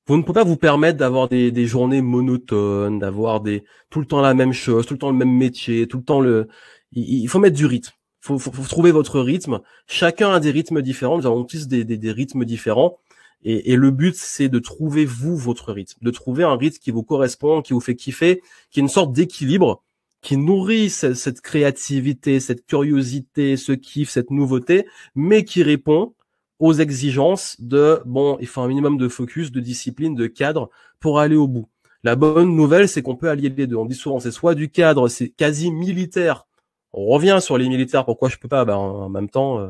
vous ne pouvez pas vous permettre d'avoir des, des journées monotones, d'avoir des tout le temps la même chose, tout le temps le même métier, tout le temps le. Il, faut mettre du rythme. Il faut, trouver votre rythme. Chacun a des rythmes différents. Nous avons tous des, des, des rythmes différents. et, le but, c'est de trouver vous votre rythme, de trouver un rythme qui vous correspond, qui vous fait kiffer, qui est une sorte d'équilibre qui nourrit cette, créativité, cette curiosité, ce kiff, cette nouveauté, mais qui répond aux exigences de bon, il faut un minimum de focus, de discipline, de cadre pour aller au bout. La bonne nouvelle, c'est qu'on peut allier les deux. On dit souvent, c'est soit du cadre, c'est quasi militaire. On revient sur les militaires. Pourquoi je peux pas ben, en même temps euh,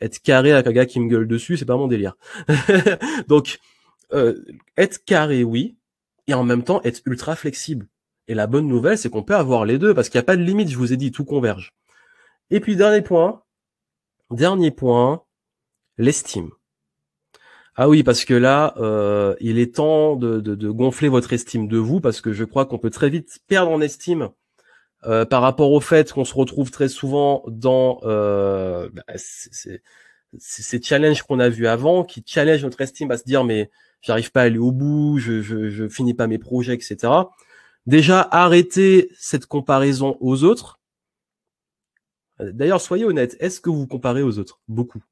être carré avec un gars qui me gueule dessus, c'est pas mon délire. Donc euh, être carré, oui, et en même temps être ultra flexible. Et la bonne nouvelle, c'est qu'on peut avoir les deux parce qu'il n'y a pas de limite. Je vous ai dit, tout converge. Et puis, dernier point. Dernier point. L'estime. Ah oui, parce que là, euh, il est temps de, gonfler votre estime de vous, parce que je crois qu'on peut très vite perdre en estime euh, par rapport au fait qu'on se retrouve très souvent dans euh, bah, ces challenges qu'on a vus avant, qui challenge notre estime à se dire mais j'arrive pas à aller au bout, je, je, je finis pas mes projets, etc. Déjà, arrêtez cette comparaison aux autres. D'ailleurs, soyez honnête, est-ce que vous comparez aux autres Beaucoup.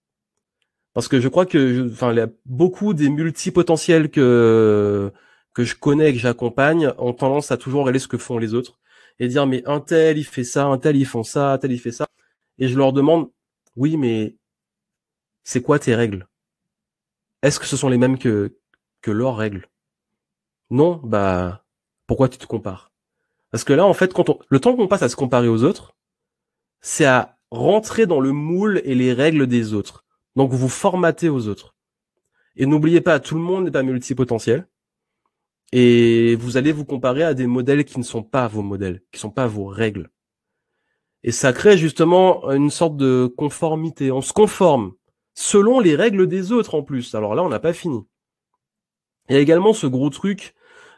Parce que je crois que enfin, beaucoup des multipotentiels que, que je connais, et que j'accompagne, ont tendance à toujours aller ce que font les autres et dire mais un tel il fait ça, un tel ils font ça, un tel il fait ça. Et je leur demande, oui, mais c'est quoi tes règles Est-ce que ce sont les mêmes que, que leurs règles Non, bah pourquoi tu te compares Parce que là, en fait, quand on... le temps qu'on passe à se comparer aux autres, c'est à rentrer dans le moule et les règles des autres. Donc vous formatez aux autres. Et n'oubliez pas, tout le monde n'est pas multipotentiel. Et vous allez vous comparer à des modèles qui ne sont pas vos modèles, qui ne sont pas vos règles. Et ça crée justement une sorte de conformité. On se conforme selon les règles des autres en plus. Alors là, on n'a pas fini. Il y a également ce gros truc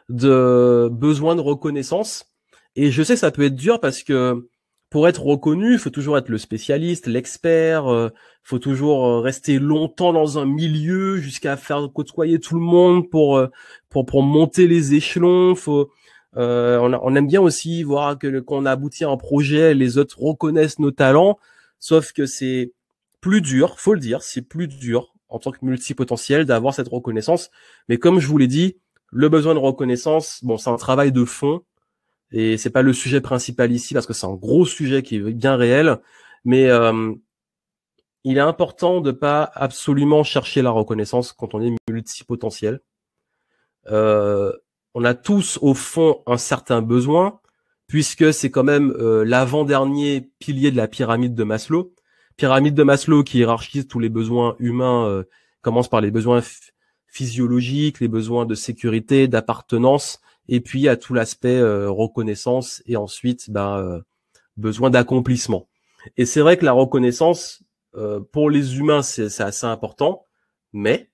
de besoin de reconnaissance. Et je sais, ça peut être dur parce que pour être reconnu, il faut toujours être le spécialiste, l'expert, euh, faut toujours euh, rester longtemps dans un milieu jusqu'à faire côtoyer tout le monde pour euh, pour pour monter les échelons, faut euh, on, aime bien aussi voir que quand aboutit à un projet, les autres reconnaissent nos talents, sauf que c'est plus dur, faut le dire, c'est plus dur en tant que multipotentiel d'avoir cette reconnaissance, mais comme je vous l'ai dit, le besoin de reconnaissance, bon, c'est un travail de fond et c'est pas le sujet principal ici parce que c'est un gros sujet qui est bien réel, mais euh, il est important de pas absolument chercher la reconnaissance quand on est multipotentiel. Euh, on a tous au fond un certain besoin puisque c'est quand même euh, l'avant-dernier pilier de la pyramide de Maslow. Pyramide de Maslow qui hiérarchise tous les besoins humains, euh, commence par les besoins physiologiques, les besoins de sécurité, d'appartenance, et puis à tout l'aspect euh, reconnaissance et ensuite ben, euh, besoin d'accomplissement. Et c'est vrai que la reconnaissance, euh, pour les humains, c'est assez important, mais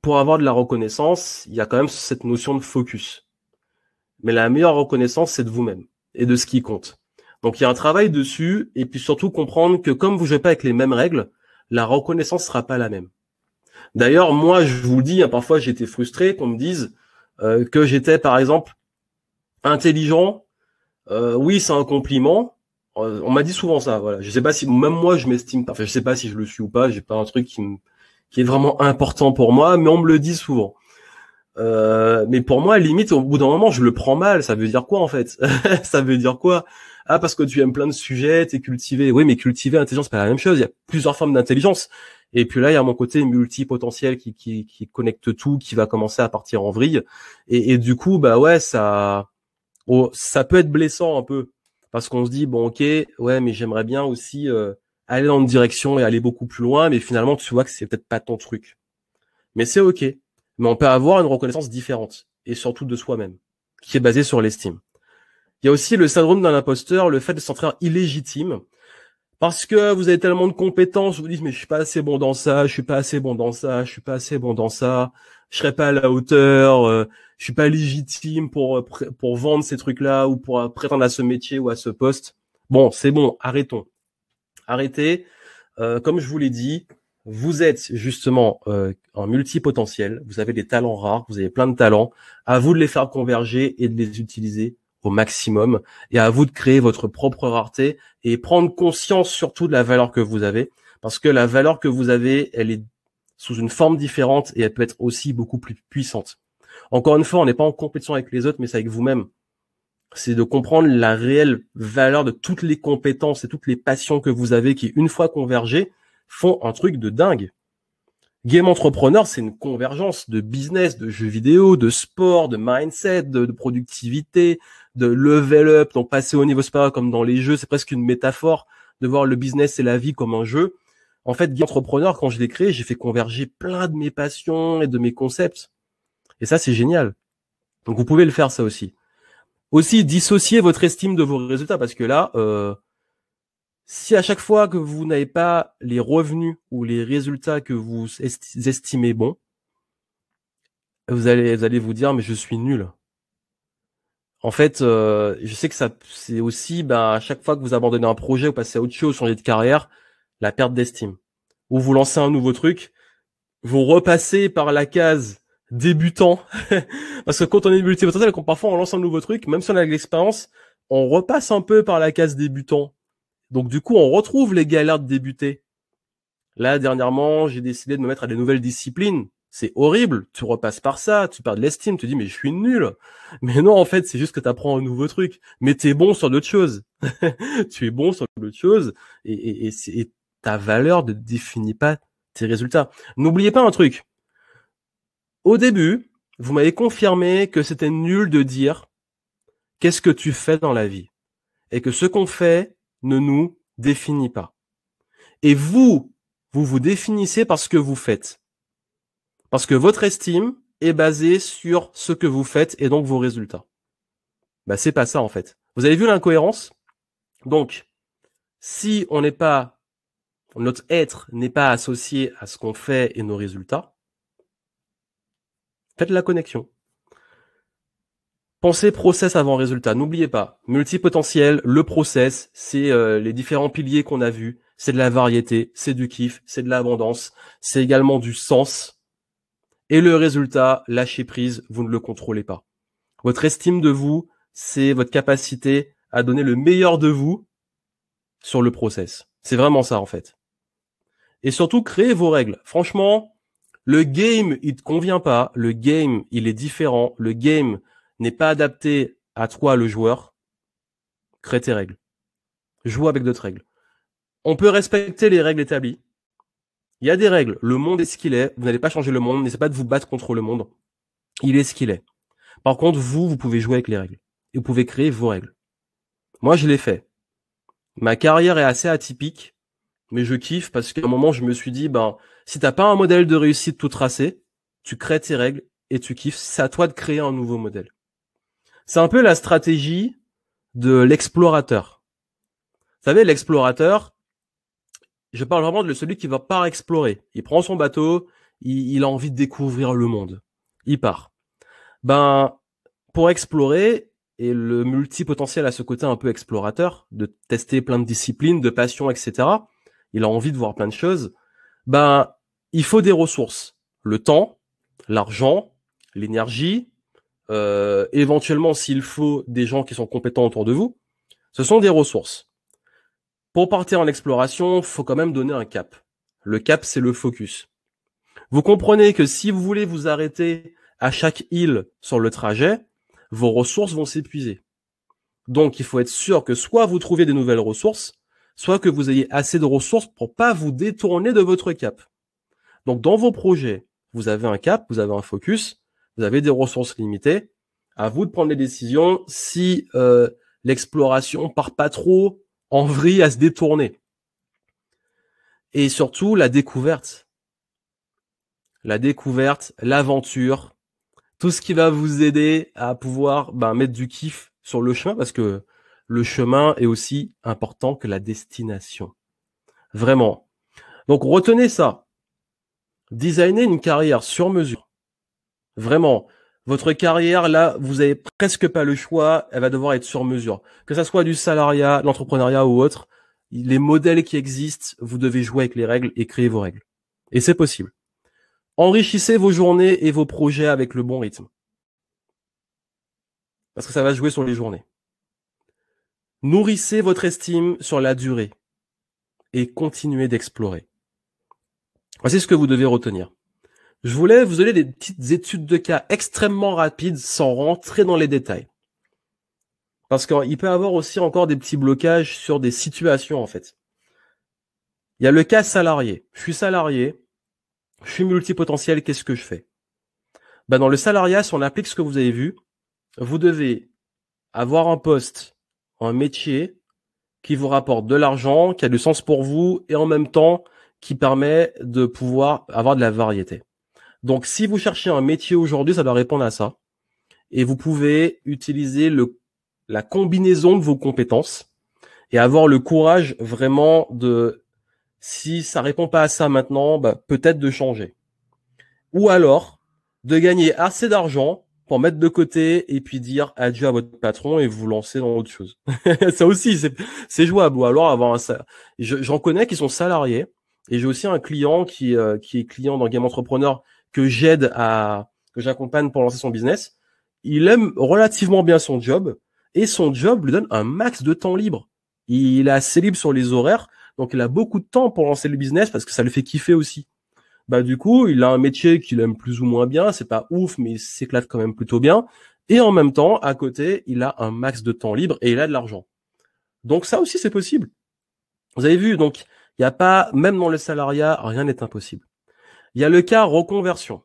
pour avoir de la reconnaissance, il y a quand même cette notion de focus. Mais la meilleure reconnaissance, c'est de vous-même et de ce qui compte. Donc il y a un travail dessus, et puis surtout comprendre que comme vous jouez pas avec les mêmes règles, la reconnaissance sera pas la même. D'ailleurs, moi, je vous le dis, hein, parfois j'étais frustré qu'on me dise euh, que j'étais, par exemple, intelligent. Euh, oui, c'est un compliment. Euh, on m'a dit souvent ça. Voilà. Je sais pas si même moi je m'estime pas. Enfin, je sais pas si je le suis ou pas. J'ai pas un truc qui, me, est vraiment important pour moi, mais on me le dit souvent. mais pour moi, limite, au bout d'un moment, je le prends mal. Ça veut dire quoi en fait Ça veut dire quoi ah parce que tu aimes plein de sujets, t'es cultivé. Oui, mais cultivé, intelligence, c'est pas la même chose. Il y a plusieurs formes d'intelligence. Et puis là, il y a mon côté multipotentiel qui, qui, qui connecte tout, qui va commencer à partir en vrille. Et, du coup, bah ouais, ça, ça peut être blessant un peu parce qu'on se dit bon, ok, ouais, mais j'aimerais bien aussi euh, aller dans une direction et aller beaucoup plus loin, mais finalement, tu vois que c'est peut-être pas ton truc. Mais c'est ok. Mais on peut avoir une reconnaissance différente et surtout de soi-même, qui est basée sur l'estime. Il y a aussi le syndrome d'un imposteur, le fait de s'en faire illégitime parce que vous avez tellement de compétences, vous, vous dites mais je suis pas assez bon dans ça, je suis pas assez bon dans ça, je suis pas assez bon dans ça, je serai pas à la hauteur, euh, je suis pas légitime pour euh, pour vendre ces trucs-là ou pour euh, prétendre à ce métier ou à ce poste. Bon, c'est bon, arrêtons, arrêtez. Euh, comme je vous l'ai dit, vous êtes justement en un multipotentiel, vous avez des talents rares, vous avez plein de talents, à vous de les faire converger et de les utiliser au maximum. Et à vous de créer votre propre rareté et prendre conscience surtout de la valeur que vous avez. Parce que la valeur que vous avez, elle est sous une forme différente et elle peut être aussi beaucoup plus puissante. Encore une fois, on n'est pas en compétition avec les autres, mais c'est avec vous-même. C'est de comprendre la réelle valeur de toutes les compétences et toutes les passions que vous avez qui, une fois convergées, font un truc de dingue. Game Entrepreneur, c'est une convergence de business, de jeux vidéo, de sport, de mindset, de, productivité, de level up, donc passer au niveau supérieur comme dans les jeux, c'est presque une métaphore de voir le business et la vie comme un jeu. En fait, Game Entrepreneur, quand je l'ai créé, j'ai fait converger plein de mes passions et de mes concepts. Et ça, c'est génial. Donc, vous pouvez le faire ça aussi. Aussi, dissocier votre estime de vos résultats, parce que là, euh, si à chaque fois que vous n'avez pas les revenus ou les résultats que vous estimez bons, vous allez, vous allez vous dire mais je suis nul. En fait, euh, je sais que ça c'est aussi ben, à chaque fois que vous abandonnez un projet ou passez à autre chose, changer de carrière, la perte d'estime. Ou vous lancez un nouveau truc, vous repassez par la case débutant. Parce que quand on est débutant, parfois on lance un nouveau truc, même si on a de l'expérience, on repasse un peu par la case débutant donc du coup, on retrouve les galères de débuter. Là, dernièrement, j'ai décidé de me mettre à des nouvelles disciplines. C'est horrible, tu repasses par ça, tu perds de l'estime, tu dis mais je suis nul. Mais non, en fait, c'est juste que tu apprends un nouveau truc. Mais tu es bon sur d'autres choses. tu es bon sur d'autres choses et, et, ta valeur ne définit pas tes résultats. N'oubliez pas un truc. Au début, vous m'avez confirmé que c'était nul de dire qu'est-ce que tu fais dans la vie et que ce qu'on fait ne nous définit pas. Et vous, vous vous définissez par ce que vous faites. Parce que votre estime est basée sur ce que vous faites et donc vos résultats. Bah, c'est pas ça, en fait. Vous avez vu l'incohérence? Donc, si on n'est pas, notre être n'est pas associé à ce qu'on fait et nos résultats, faites la connexion. Pensez process avant résultat. N'oubliez pas, multipotentiel, le process, c'est euh, les différents piliers qu'on a vus. C'est de la variété, c'est du kiff, c'est de l'abondance, c'est également du sens. Et le résultat, lâchez prise, vous ne le contrôlez pas. Votre estime de vous, c'est votre capacité à donner le meilleur de vous sur le process. C'est vraiment ça en fait. Et surtout, créez vos règles. Franchement, le game, il te convient pas. Le game, il est différent. Le game, n'est pas adapté à toi, le joueur, crée tes règles. Joue avec d'autres règles. On peut respecter les règles établies. Il y a des règles. Le monde est ce qu'il est. Vous n'allez pas changer le monde. n'essaie pas de vous battre contre le monde. Il est ce qu'il est. Par contre, vous, vous pouvez jouer avec les règles. Et vous pouvez créer vos règles. Moi, je l'ai fait. Ma carrière est assez atypique, mais je kiffe parce qu'à un moment, je me suis dit, ben, si t'as pas un modèle de réussite tout tracé, tu crées tes règles et tu kiffes. C'est à toi de créer un nouveau modèle. C'est un peu la stratégie de l'explorateur. Vous savez, l'explorateur, je parle vraiment de celui qui va par explorer. Il prend son bateau, il, a envie de découvrir le monde. Il part. Ben, pour explorer, et le multipotentiel à ce côté un peu explorateur, de tester plein de disciplines, de passions, etc. Il a envie de voir plein de choses. Ben, il faut des ressources. Le temps, l'argent, l'énergie, euh, éventuellement s'il faut des gens qui sont compétents autour de vous, ce sont des ressources. Pour partir en exploration, faut quand même donner un cap. Le cap, c'est le focus. Vous comprenez que si vous voulez vous arrêter à chaque île sur le trajet, vos ressources vont s'épuiser. Donc, il faut être sûr que soit vous trouvez des nouvelles ressources, soit que vous ayez assez de ressources pour pas vous détourner de votre cap. Donc, dans vos projets, vous avez un cap, vous avez un focus, vous avez des ressources limitées. À vous de prendre les décisions si euh, l'exploration part pas trop en vrille à se détourner. Et surtout la découverte. La découverte, l'aventure, tout ce qui va vous aider à pouvoir ben, mettre du kiff sur le chemin, parce que le chemin est aussi important que la destination. Vraiment. Donc retenez ça. Designer une carrière sur mesure Vraiment, votre carrière, là, vous n'avez presque pas le choix, elle va devoir être sur mesure. Que ça soit du salariat, l'entrepreneuriat ou autre, les modèles qui existent, vous devez jouer avec les règles et créer vos règles. Et c'est possible. Enrichissez vos journées et vos projets avec le bon rythme. Parce que ça va jouer sur les journées. Nourrissez votre estime sur la durée et continuez d'explorer. Voici ce que vous devez retenir. Je voulais vous donner des petites études de cas extrêmement rapides sans rentrer dans les détails. Parce qu'il peut y avoir aussi encore des petits blocages sur des situations, en fait. Il y a le cas salarié. Je suis salarié, je suis multipotentiel, qu'est-ce que je fais ben Dans le salariat, si on applique ce que vous avez vu, vous devez avoir un poste, un métier qui vous rapporte de l'argent, qui a du sens pour vous et en même temps qui permet de pouvoir avoir de la variété. Donc, si vous cherchez un métier aujourd'hui, ça doit répondre à ça. Et vous pouvez utiliser le, la combinaison de vos compétences et avoir le courage vraiment de, si ça répond pas à ça maintenant, bah, peut-être de changer. Ou alors, de gagner assez d'argent pour mettre de côté et puis dire adieu à votre patron et vous lancer dans autre chose. ça aussi, c'est jouable. Ou alors avoir un salaire. J'en connais qui sont salariés et j'ai aussi un client qui, euh, qui est client dans Game Entrepreneur que j'aide à, que j'accompagne pour lancer son business, il aime relativement bien son job et son job lui donne un max de temps libre. Il est assez libre sur les horaires, donc il a beaucoup de temps pour lancer le business parce que ça le fait kiffer aussi. Bah du coup, il a un métier qu'il aime plus ou moins bien, c'est pas ouf, mais il s'éclate quand même plutôt bien. Et en même temps, à côté, il a un max de temps libre et il a de l'argent. Donc ça aussi, c'est possible. Vous avez vu, donc il n'y a pas, même dans le salariat, rien n'est impossible. Il y a le cas reconversion.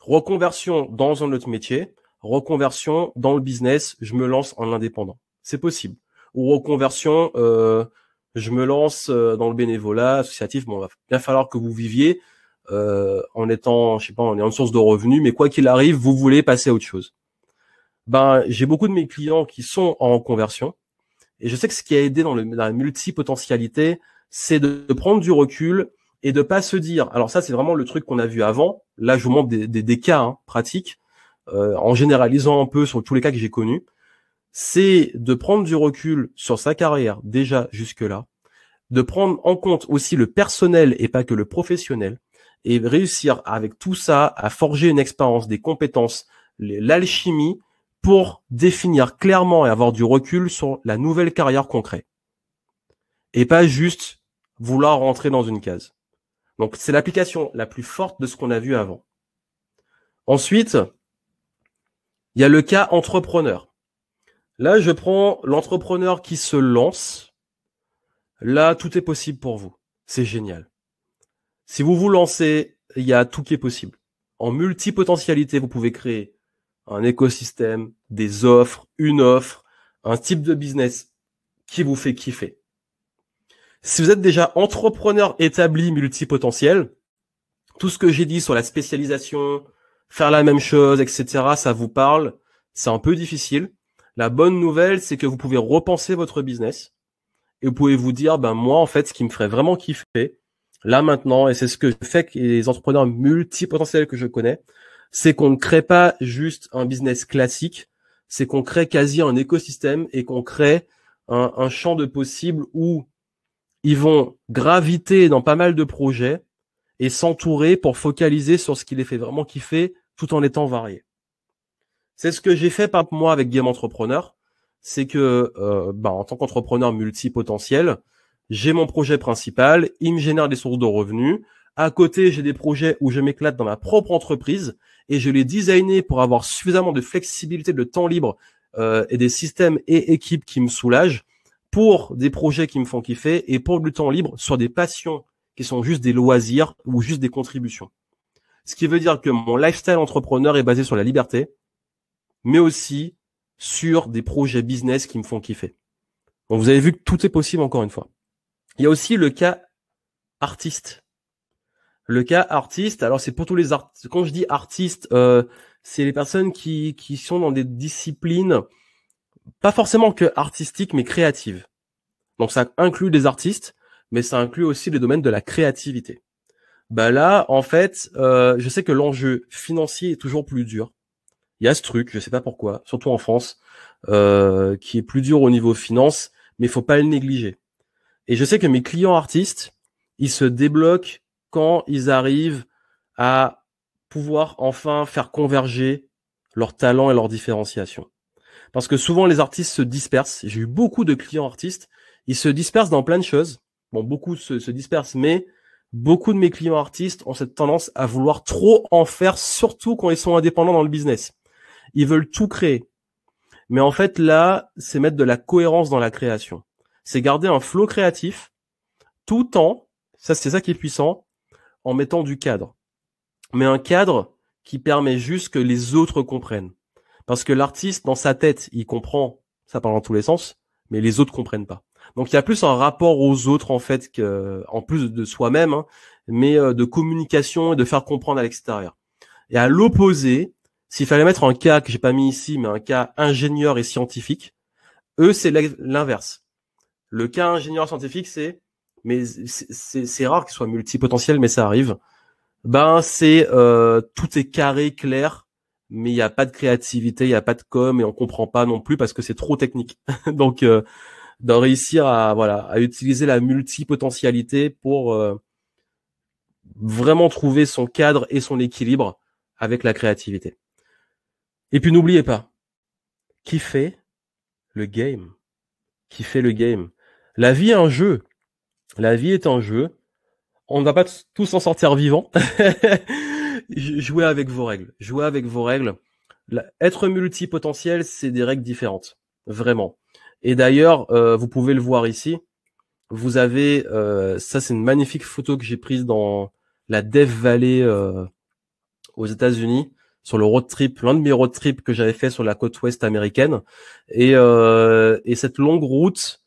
Reconversion dans un autre métier, reconversion dans le business, je me lance en indépendant. C'est possible. Ou reconversion, euh, je me lance euh, dans le bénévolat associatif. Bon, il va bien falloir que vous viviez euh, en étant, je sais pas, en ayant une source de revenus, mais quoi qu'il arrive, vous voulez passer à autre chose. Ben, j'ai beaucoup de mes clients qui sont en conversion, et je sais que ce qui a aidé dans, le, dans la multipotentialité, c'est de prendre du recul et de pas se dire. Alors ça, c'est vraiment le truc qu'on a vu avant. Là, je vous montre des, cas hein, pratiques euh, en généralisant un peu sur tous les cas que j'ai connus. C'est de prendre du recul sur sa carrière déjà jusque là, de prendre en compte aussi le personnel et pas que le professionnel, et réussir avec tout ça à forger une expérience, des compétences, l'alchimie pour définir clairement et avoir du recul sur la nouvelle carrière concrète. Et pas juste vouloir rentrer dans une case. Donc c'est l'application la plus forte de ce qu'on a vu avant. Ensuite, il y a le cas entrepreneur. Là, je prends l'entrepreneur qui se lance. Là, tout est possible pour vous. C'est génial. Si vous vous lancez, il y a tout qui est possible. En multipotentialité, vous pouvez créer un écosystème, des offres, une offre, un type de business qui vous fait kiffer. Si vous êtes déjà entrepreneur établi, multipotentiel, tout ce que j'ai dit sur la spécialisation, faire la même chose, etc., ça vous parle, c'est un peu difficile. La bonne nouvelle, c'est que vous pouvez repenser votre business et vous pouvez vous dire, ben moi, en fait, ce qui me ferait vraiment kiffer, là maintenant, et c'est ce que je fais les entrepreneurs multipotentiels que je connais, c'est qu'on ne crée pas juste un business classique, c'est qu'on crée quasi un écosystème et qu'on crée un, un champ de possible où ils vont graviter dans pas mal de projets et s'entourer pour focaliser sur ce qui les fait vraiment kiffer tout en étant variés. C'est ce que j'ai fait par moi avec Game Entrepreneur, c'est que euh, bah, en tant qu'entrepreneur multipotentiel, j'ai mon projet principal, il me génère des sources de revenus. À côté, j'ai des projets où je m'éclate dans ma propre entreprise et je les designé pour avoir suffisamment de flexibilité, de temps libre euh, et des systèmes et équipes qui me soulagent pour des projets qui me font kiffer et pour le temps libre sur des passions qui sont juste des loisirs ou juste des contributions. Ce qui veut dire que mon lifestyle entrepreneur est basé sur la liberté, mais aussi sur des projets business qui me font kiffer. Donc vous avez vu que tout est possible encore une fois. Il y a aussi le cas artiste. Le cas artiste, alors c'est pour tous les artistes. Quand je dis artiste, euh, c'est les personnes qui, qui sont dans des disciplines pas forcément que artistique, mais créative. Donc ça inclut des artistes, mais ça inclut aussi le domaine de la créativité. Bah là, en fait, euh, je sais que l'enjeu financier est toujours plus dur. Il y a ce truc, je sais pas pourquoi, surtout en France, euh, qui est plus dur au niveau finance, mais faut pas le négliger. Et je sais que mes clients artistes, ils se débloquent quand ils arrivent à pouvoir enfin faire converger leurs talents et leurs différenciations. Parce que souvent les artistes se dispersent. J'ai eu beaucoup de clients artistes. Ils se dispersent dans plein de choses. Bon, beaucoup se, dispersent, mais beaucoup de mes clients artistes ont cette tendance à vouloir trop en faire, surtout quand ils sont indépendants dans le business. Ils veulent tout créer. Mais en fait, là, c'est mettre de la cohérence dans la création. C'est garder un flot créatif tout en, ça c'est ça qui est puissant, en mettant du cadre. Mais un cadre qui permet juste que les autres comprennent. Parce que l'artiste, dans sa tête, il comprend, ça parle dans tous les sens, mais les autres comprennent pas. Donc il y a plus un rapport aux autres en fait que, en plus de soi-même, hein, mais euh, de communication et de faire comprendre à l'extérieur. Et à l'opposé, s'il fallait mettre un cas que j'ai pas mis ici, mais un cas ingénieur et scientifique, eux c'est l'inverse. Le cas ingénieur scientifique c'est, mais c'est rare qu'il soit multipotentiel, mais ça arrive. Ben c'est euh, tout est carré, clair, mais il n'y a pas de créativité, il n'y a pas de com et on comprend pas non plus parce que c'est trop technique. Donc euh, d'en réussir à voilà à utiliser la multipotentialité pour euh, vraiment trouver son cadre et son équilibre avec la créativité. Et puis n'oubliez pas, qui fait le game Qui fait le game La vie est un jeu. La vie est un jeu. On ne va pas tous en sortir vivants. jouez avec vos règles. Jouez avec vos règles. être multipotentiel, c'est des règles différentes, vraiment. Et d'ailleurs, euh, vous pouvez le voir ici. Vous avez, euh, ça c'est une magnifique photo que j'ai prise dans la Dev Valley euh, aux États-Unis sur le road trip, l'un de mes road trips que j'avais fait sur la côte ouest américaine. Et, et cette longue route,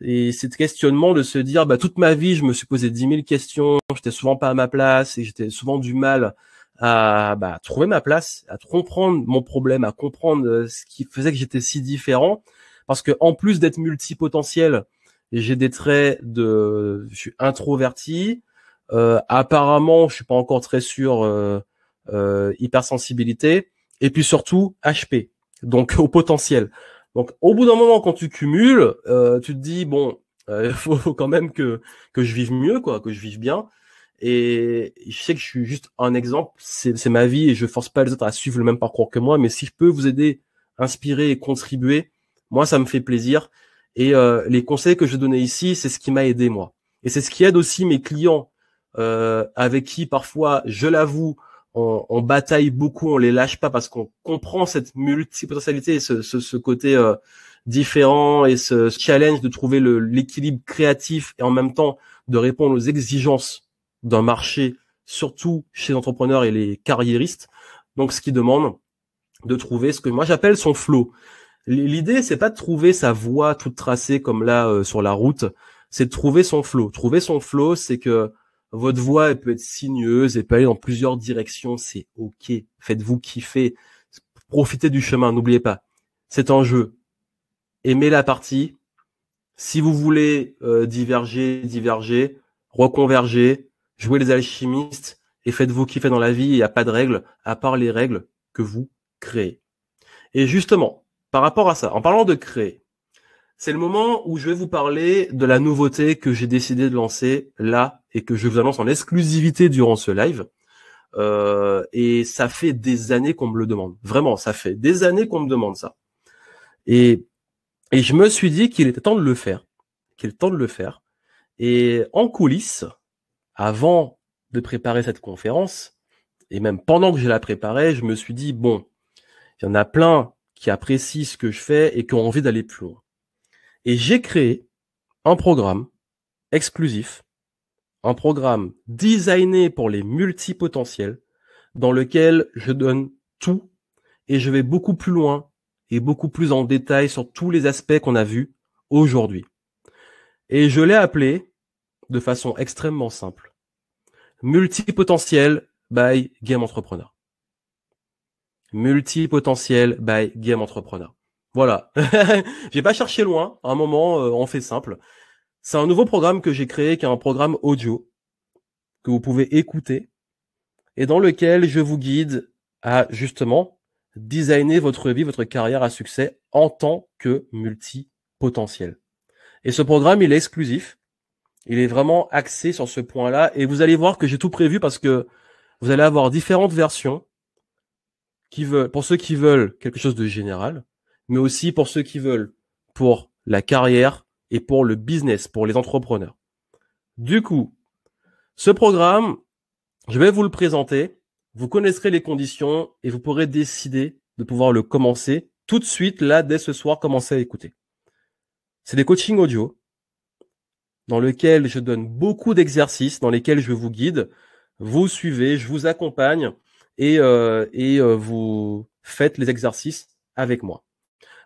et ces questionnement de se dire bah toute ma vie je me suis posé 10 000 questions j'étais souvent pas à ma place et j'étais souvent du mal à bah, trouver ma place, à comprendre mon problème, à comprendre euh, ce qui faisait que j'étais si différent. Parce que en plus d'être multipotentiel, j'ai des traits de, je suis introverti. Euh, apparemment, je suis pas encore très sûr euh, hypersensibilité. Et puis surtout HP, donc au potentiel. Donc au bout d'un moment, quand tu cumules, tu te dis bon, il faut, faut, quand même que que je vive mieux, quoi, que je vive bien. Et je sais que je suis juste un exemple, c'est ma vie et je force pas les autres à suivre le même parcours que moi, mais si je peux vous aider, inspirer et contribuer, moi ça me fait plaisir. Et euh, les conseils que je donnais ici, c'est ce qui m'a aidé moi. Et c'est ce qui aide aussi mes clients euh, avec qui parfois, je l'avoue, on, bataille beaucoup, on les lâche pas parce qu'on comprend cette multipotentialité, ce, côté euh, différent et ce challenge de trouver l'équilibre créatif et en même temps de répondre aux exigences d'un marché, surtout chez les entrepreneurs et les carriéristes. Donc, ce qui demande de trouver ce que moi j'appelle son flow. L'idée, c'est pas de trouver sa voie toute tracée comme là euh, sur la route, c'est de trouver son flow. Trouver son flow, c'est que votre voie elle peut être sinueuse, et peut aller dans plusieurs directions, c'est ok. Faites-vous kiffer, profitez du chemin, n'oubliez pas. C'est un jeu. Aimez la partie. Si vous voulez euh, diverger, diverger, reconverger, jouez les alchimistes et faites-vous kiffer dans la vie. Il n'y a pas de règles, à part les règles que vous créez. Et justement, par rapport à ça, en parlant de créer, c'est le moment où je vais vous parler de la nouveauté que j'ai décidé de lancer là et que je vous annonce en exclusivité durant ce live. Euh, et ça fait des années qu'on me le demande. Vraiment, ça fait des années qu'on me demande ça. Et, et je me suis dit qu'il était temps de le faire. Qu'il était temps de le faire. Et en coulisses, avant de préparer cette conférence, et même pendant que je la préparais, je me suis dit, bon, il y en a plein qui apprécient ce que je fais et qui ont envie d'aller plus loin. Et j'ai créé un programme exclusif, un programme designé pour les multipotentiels, dans lequel je donne tout et je vais beaucoup plus loin et beaucoup plus en détail sur tous les aspects qu'on a vus aujourd'hui. Et je l'ai appelé de façon extrêmement simple. Multipotentiel by Game Entrepreneur. Multipotentiel by Game Entrepreneur. Voilà. j'ai pas cherché loin. À un moment, euh, on fait simple. C'est un nouveau programme que j'ai créé, qui est un programme audio que vous pouvez écouter et dans lequel je vous guide à justement designer votre vie, votre carrière à succès en tant que multipotentiel. Et ce programme, il est exclusif. Il est vraiment axé sur ce point-là. Et vous allez voir que j'ai tout prévu parce que vous allez avoir différentes versions qui veulent, pour ceux qui veulent quelque chose de général, mais aussi pour ceux qui veulent pour la carrière et pour le business, pour les entrepreneurs. Du coup, ce programme, je vais vous le présenter. Vous connaîtrez les conditions et vous pourrez décider de pouvoir le commencer tout de suite, là, dès ce soir, commencer à écouter. C'est des coachings audio dans lequel je donne beaucoup d'exercices, dans lesquels je vous guide, vous suivez, je vous accompagne et, euh, et euh, vous faites les exercices avec moi.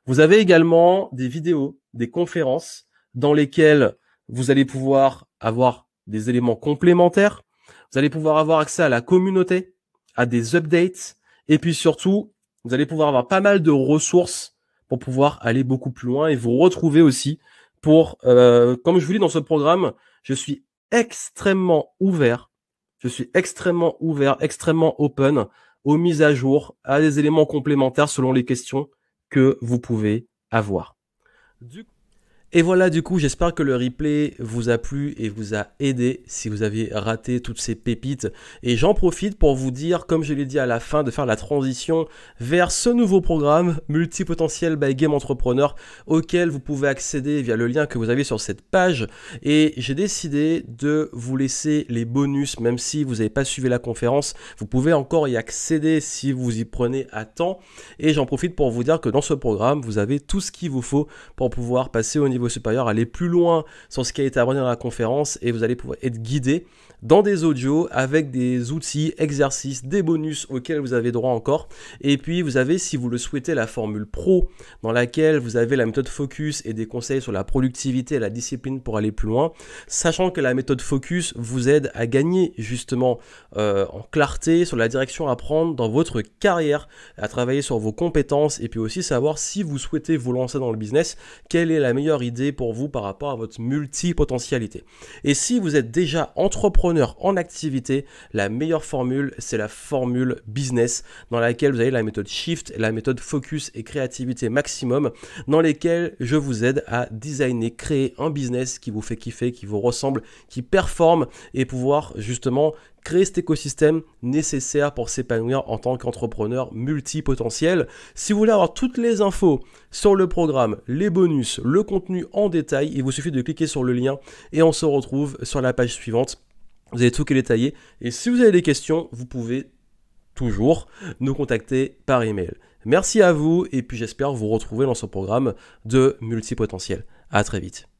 Vous avez également des vidéos, des conférences dans lesquelles vous allez pouvoir avoir des éléments complémentaires, vous allez pouvoir avoir accès à la communauté, à des updates, et puis surtout, vous allez pouvoir avoir pas mal de ressources pour pouvoir aller beaucoup plus loin et vous retrouver aussi pour, euh, comme je vous dis dans ce programme, je suis extrêmement ouvert. Je suis extrêmement ouvert, extrêmement open aux mises à jour, à des éléments complémentaires selon les questions que vous pouvez avoir. Et voilà du coup, j'espère que le replay vous a plu et vous a aidé si vous aviez raté toutes ces pépites. Et j'en profite pour vous dire, comme je l'ai dit à la fin, de faire la transition vers ce nouveau programme multipotentiel by Game Entrepreneur auquel vous pouvez accéder via le lien que vous avez sur cette page. Et j'ai décidé de vous laisser les bonus, même si vous n'avez pas suivi la conférence, vous pouvez encore y accéder si vous y prenez à temps. Et j'en profite pour vous dire que dans ce programme, vous avez tout ce qu'il vous faut pour pouvoir passer au niveau supérieurs supérieur, aller plus loin sur ce qui a été abordé dans la conférence et vous allez pouvoir être guidé dans des audios avec des outils, exercices, des bonus auxquels vous avez droit encore. Et puis vous avez, si vous le souhaitez, la formule pro dans laquelle vous avez la méthode focus et des conseils sur la productivité et la discipline pour aller plus loin. Sachant que la méthode focus vous aide à gagner justement euh, en clarté sur la direction à prendre dans votre carrière, à travailler sur vos compétences et puis aussi savoir si vous souhaitez vous lancer dans le business, quelle est la meilleure idée pour vous par rapport à votre multipotentialité. Et si vous êtes déjà entrepreneur, en activité, la meilleure formule, c'est la formule business dans laquelle vous avez la méthode shift, la méthode focus et créativité maximum, dans lesquelles je vous aide à designer, créer un business qui vous fait kiffer, qui vous ressemble, qui performe et pouvoir justement créer cet écosystème nécessaire pour s'épanouir en tant qu'entrepreneur multipotentiel. Si vous voulez avoir toutes les infos sur le programme, les bonus, le contenu en détail, il vous suffit de cliquer sur le lien et on se retrouve sur la page suivante vous avez tout qui est détaillé. Et si vous avez des questions, vous pouvez toujours nous contacter par email. Merci à vous et puis j'espère vous retrouver dans ce programme de multipotentiel. À très vite.